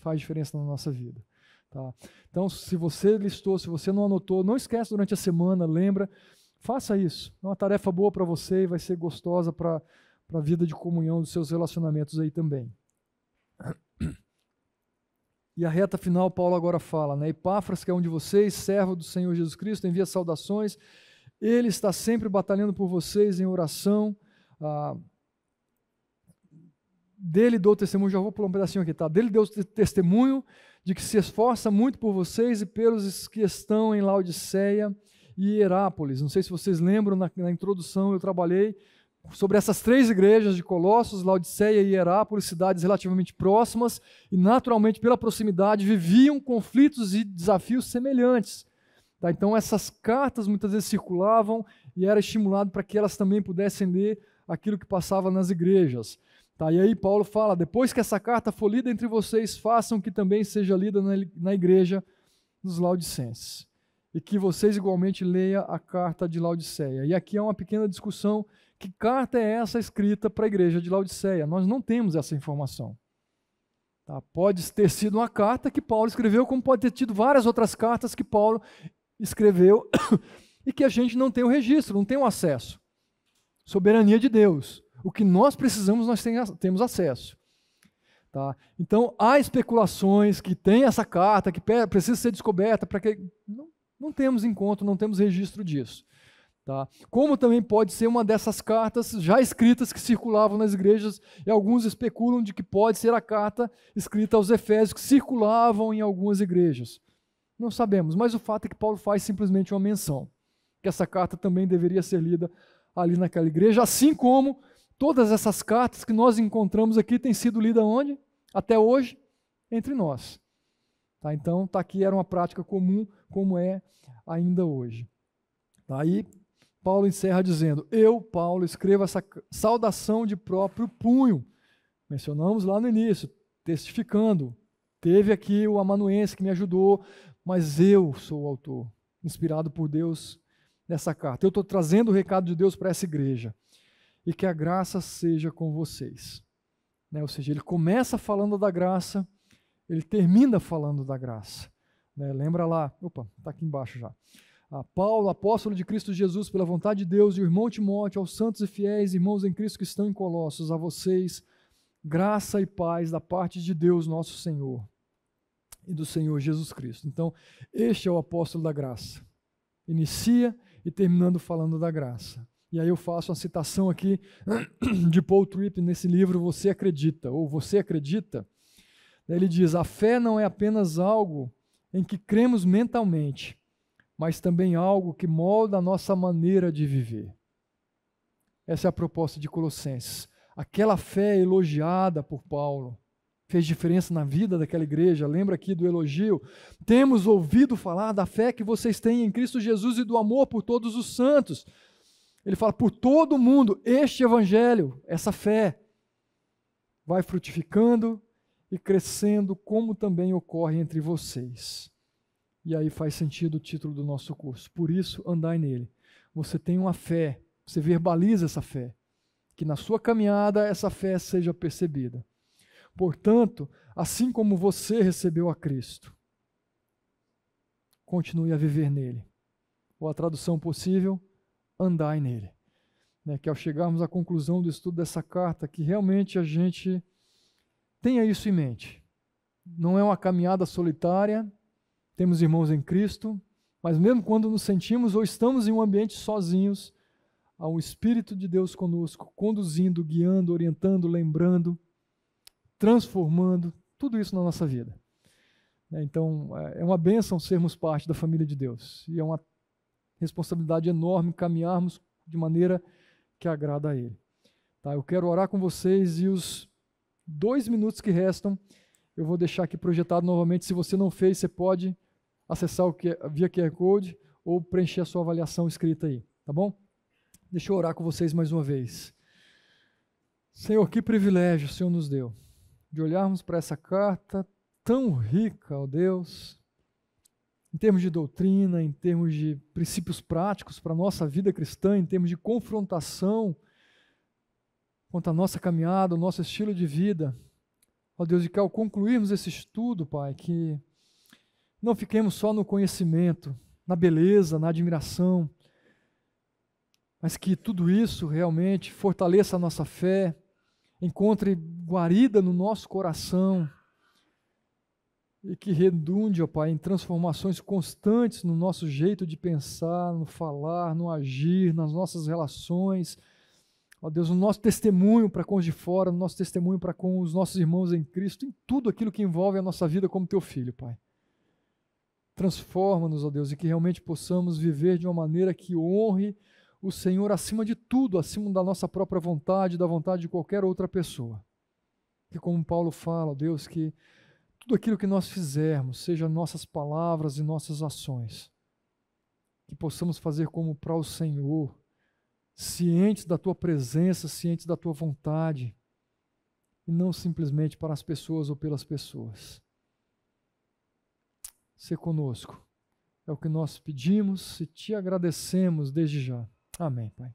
faz diferença na nossa vida. Tá? Então, se você listou, se você não anotou, não esquece durante a semana, lembra, faça isso. É uma tarefa boa para você e vai ser gostosa para a vida de comunhão dos seus relacionamentos aí também. E a reta final, Paulo agora fala, né? Epáfras, que é um de vocês, servo do Senhor Jesus Cristo, envia saudações. Ele está sempre batalhando por vocês em oração. Ah, dele dou testemunho, já vou pular um pedacinho aqui, tá? Dele deu testemunho de que se esforça muito por vocês e pelos que estão em Laodiceia e Herápolis. Não sei se vocês lembram, na, na introdução eu trabalhei sobre essas três igrejas de Colossos, Laodiceia e Herápolis, cidades relativamente próximas, e naturalmente, pela proximidade, viviam conflitos e desafios semelhantes. Tá? Então, essas cartas muitas vezes circulavam e era estimulado para que elas também pudessem ler aquilo que passava nas igrejas. Tá, e aí Paulo fala, depois que essa carta for lida entre vocês, façam que também seja lida na, na igreja dos Laodicenses. E que vocês igualmente leia a carta de Laodiceia. E aqui é uma pequena discussão, que carta é essa escrita para a igreja de Laodiceia? Nós não temos essa informação. Tá, pode ter sido uma carta que Paulo escreveu, como pode ter tido várias outras cartas que Paulo escreveu e que a gente não tem o registro, não tem o acesso. Soberania de Deus. O que nós precisamos, nós tem, temos acesso. Tá? Então, há especulações que tem essa carta, que precisa ser descoberta, para que. Não, não temos encontro, não temos registro disso. Tá? Como também pode ser uma dessas cartas já escritas que circulavam nas igrejas, e alguns especulam de que pode ser a carta escrita aos Efésios que circulavam em algumas igrejas. Não sabemos, mas o fato é que Paulo faz simplesmente uma menção, que essa carta também deveria ser lida ali naquela igreja, assim como Todas essas cartas que nós encontramos aqui têm sido lidas onde? Até hoje, entre nós. Tá, então, está aqui era uma prática comum, como é ainda hoje. Tá, aí Paulo encerra dizendo: Eu, Paulo, escrevo essa saudação de próprio punho. Mencionamos lá no início, testificando. Teve aqui o amanuense que me ajudou, mas eu sou o autor, inspirado por Deus nessa carta. Eu estou trazendo o recado de Deus para essa igreja e que a graça seja com vocês. Né? Ou seja, ele começa falando da graça, ele termina falando da graça. Né? Lembra lá, opa, está aqui embaixo já. A ah, Paulo, apóstolo de Cristo Jesus, pela vontade de Deus, e o irmão Timóteo, aos santos e fiéis irmãos em Cristo que estão em Colossos, a vocês, graça e paz da parte de Deus, nosso Senhor, e do Senhor Jesus Cristo. Então, este é o apóstolo da graça. Inicia e terminando falando da graça. E aí eu faço uma citação aqui de Paul Tripp nesse livro Você Acredita, ou Você Acredita. Ele diz: A fé não é apenas algo em que cremos mentalmente, mas também algo que molda a nossa maneira de viver. Essa é a proposta de Colossenses. Aquela fé elogiada por Paulo fez diferença na vida daquela igreja. Lembra aqui do elogio? Temos ouvido falar da fé que vocês têm em Cristo Jesus e do amor por todos os santos. Ele fala: por todo mundo, este evangelho, essa fé, vai frutificando e crescendo, como também ocorre entre vocês. E aí faz sentido o título do nosso curso. Por isso, andai nele. Você tem uma fé, você verbaliza essa fé. Que na sua caminhada essa fé seja percebida. Portanto, assim como você recebeu a Cristo, continue a viver nele. Ou a tradução possível, andai nele. Né, que ao chegarmos à conclusão do estudo dessa carta, que realmente a gente tenha isso em mente. Não é uma caminhada solitária, temos irmãos em Cristo, mas mesmo quando nos sentimos ou estamos em um ambiente sozinhos, há um Espírito de Deus conosco, conduzindo, guiando, orientando, lembrando, transformando, tudo isso na nossa vida. Né? Então, é, é uma bênção sermos parte da família de Deus, e é uma responsabilidade enorme caminharmos de maneira que agrada a Ele. Tá, eu quero orar com vocês e os dois minutos que restam eu vou deixar aqui projetado novamente. Se você não fez, você pode acessar o que via QR Code ou preencher a sua avaliação escrita aí, tá bom? Deixa eu orar com vocês mais uma vez. Senhor, que privilégio o Senhor nos deu de olharmos para essa carta tão rica, ó Deus, em termos de doutrina, em termos de princípios práticos para a nossa vida cristã, em termos de confrontação quanto à nossa caminhada, o nosso estilo de vida. Ó Deus, e que ao concluirmos esse estudo, Pai, que não fiquemos só no conhecimento, na beleza, na admiração, mas que tudo isso realmente fortaleça a nossa fé, encontre guarida no nosso coração e que redunde, ó Pai, em transformações constantes no nosso jeito de pensar, no falar, no agir, nas nossas relações. Ó Deus, o nosso testemunho para com os de fora, o nosso testemunho para com os nossos irmãos em Cristo, em tudo aquilo que envolve a nossa vida como teu filho, Pai. Transforma-nos, ó Deus, e que realmente possamos viver de uma maneira que honre o Senhor acima de tudo, acima da nossa própria vontade, da vontade de qualquer outra pessoa. Que como Paulo fala, ó Deus, que tudo aquilo que nós fizermos, seja nossas palavras e nossas ações, que possamos fazer como para o Senhor, cientes da tua presença, cientes da tua vontade, e não simplesmente para as pessoas ou pelas pessoas. Ser conosco. É o que nós pedimos e te agradecemos desde já. Amém, Pai.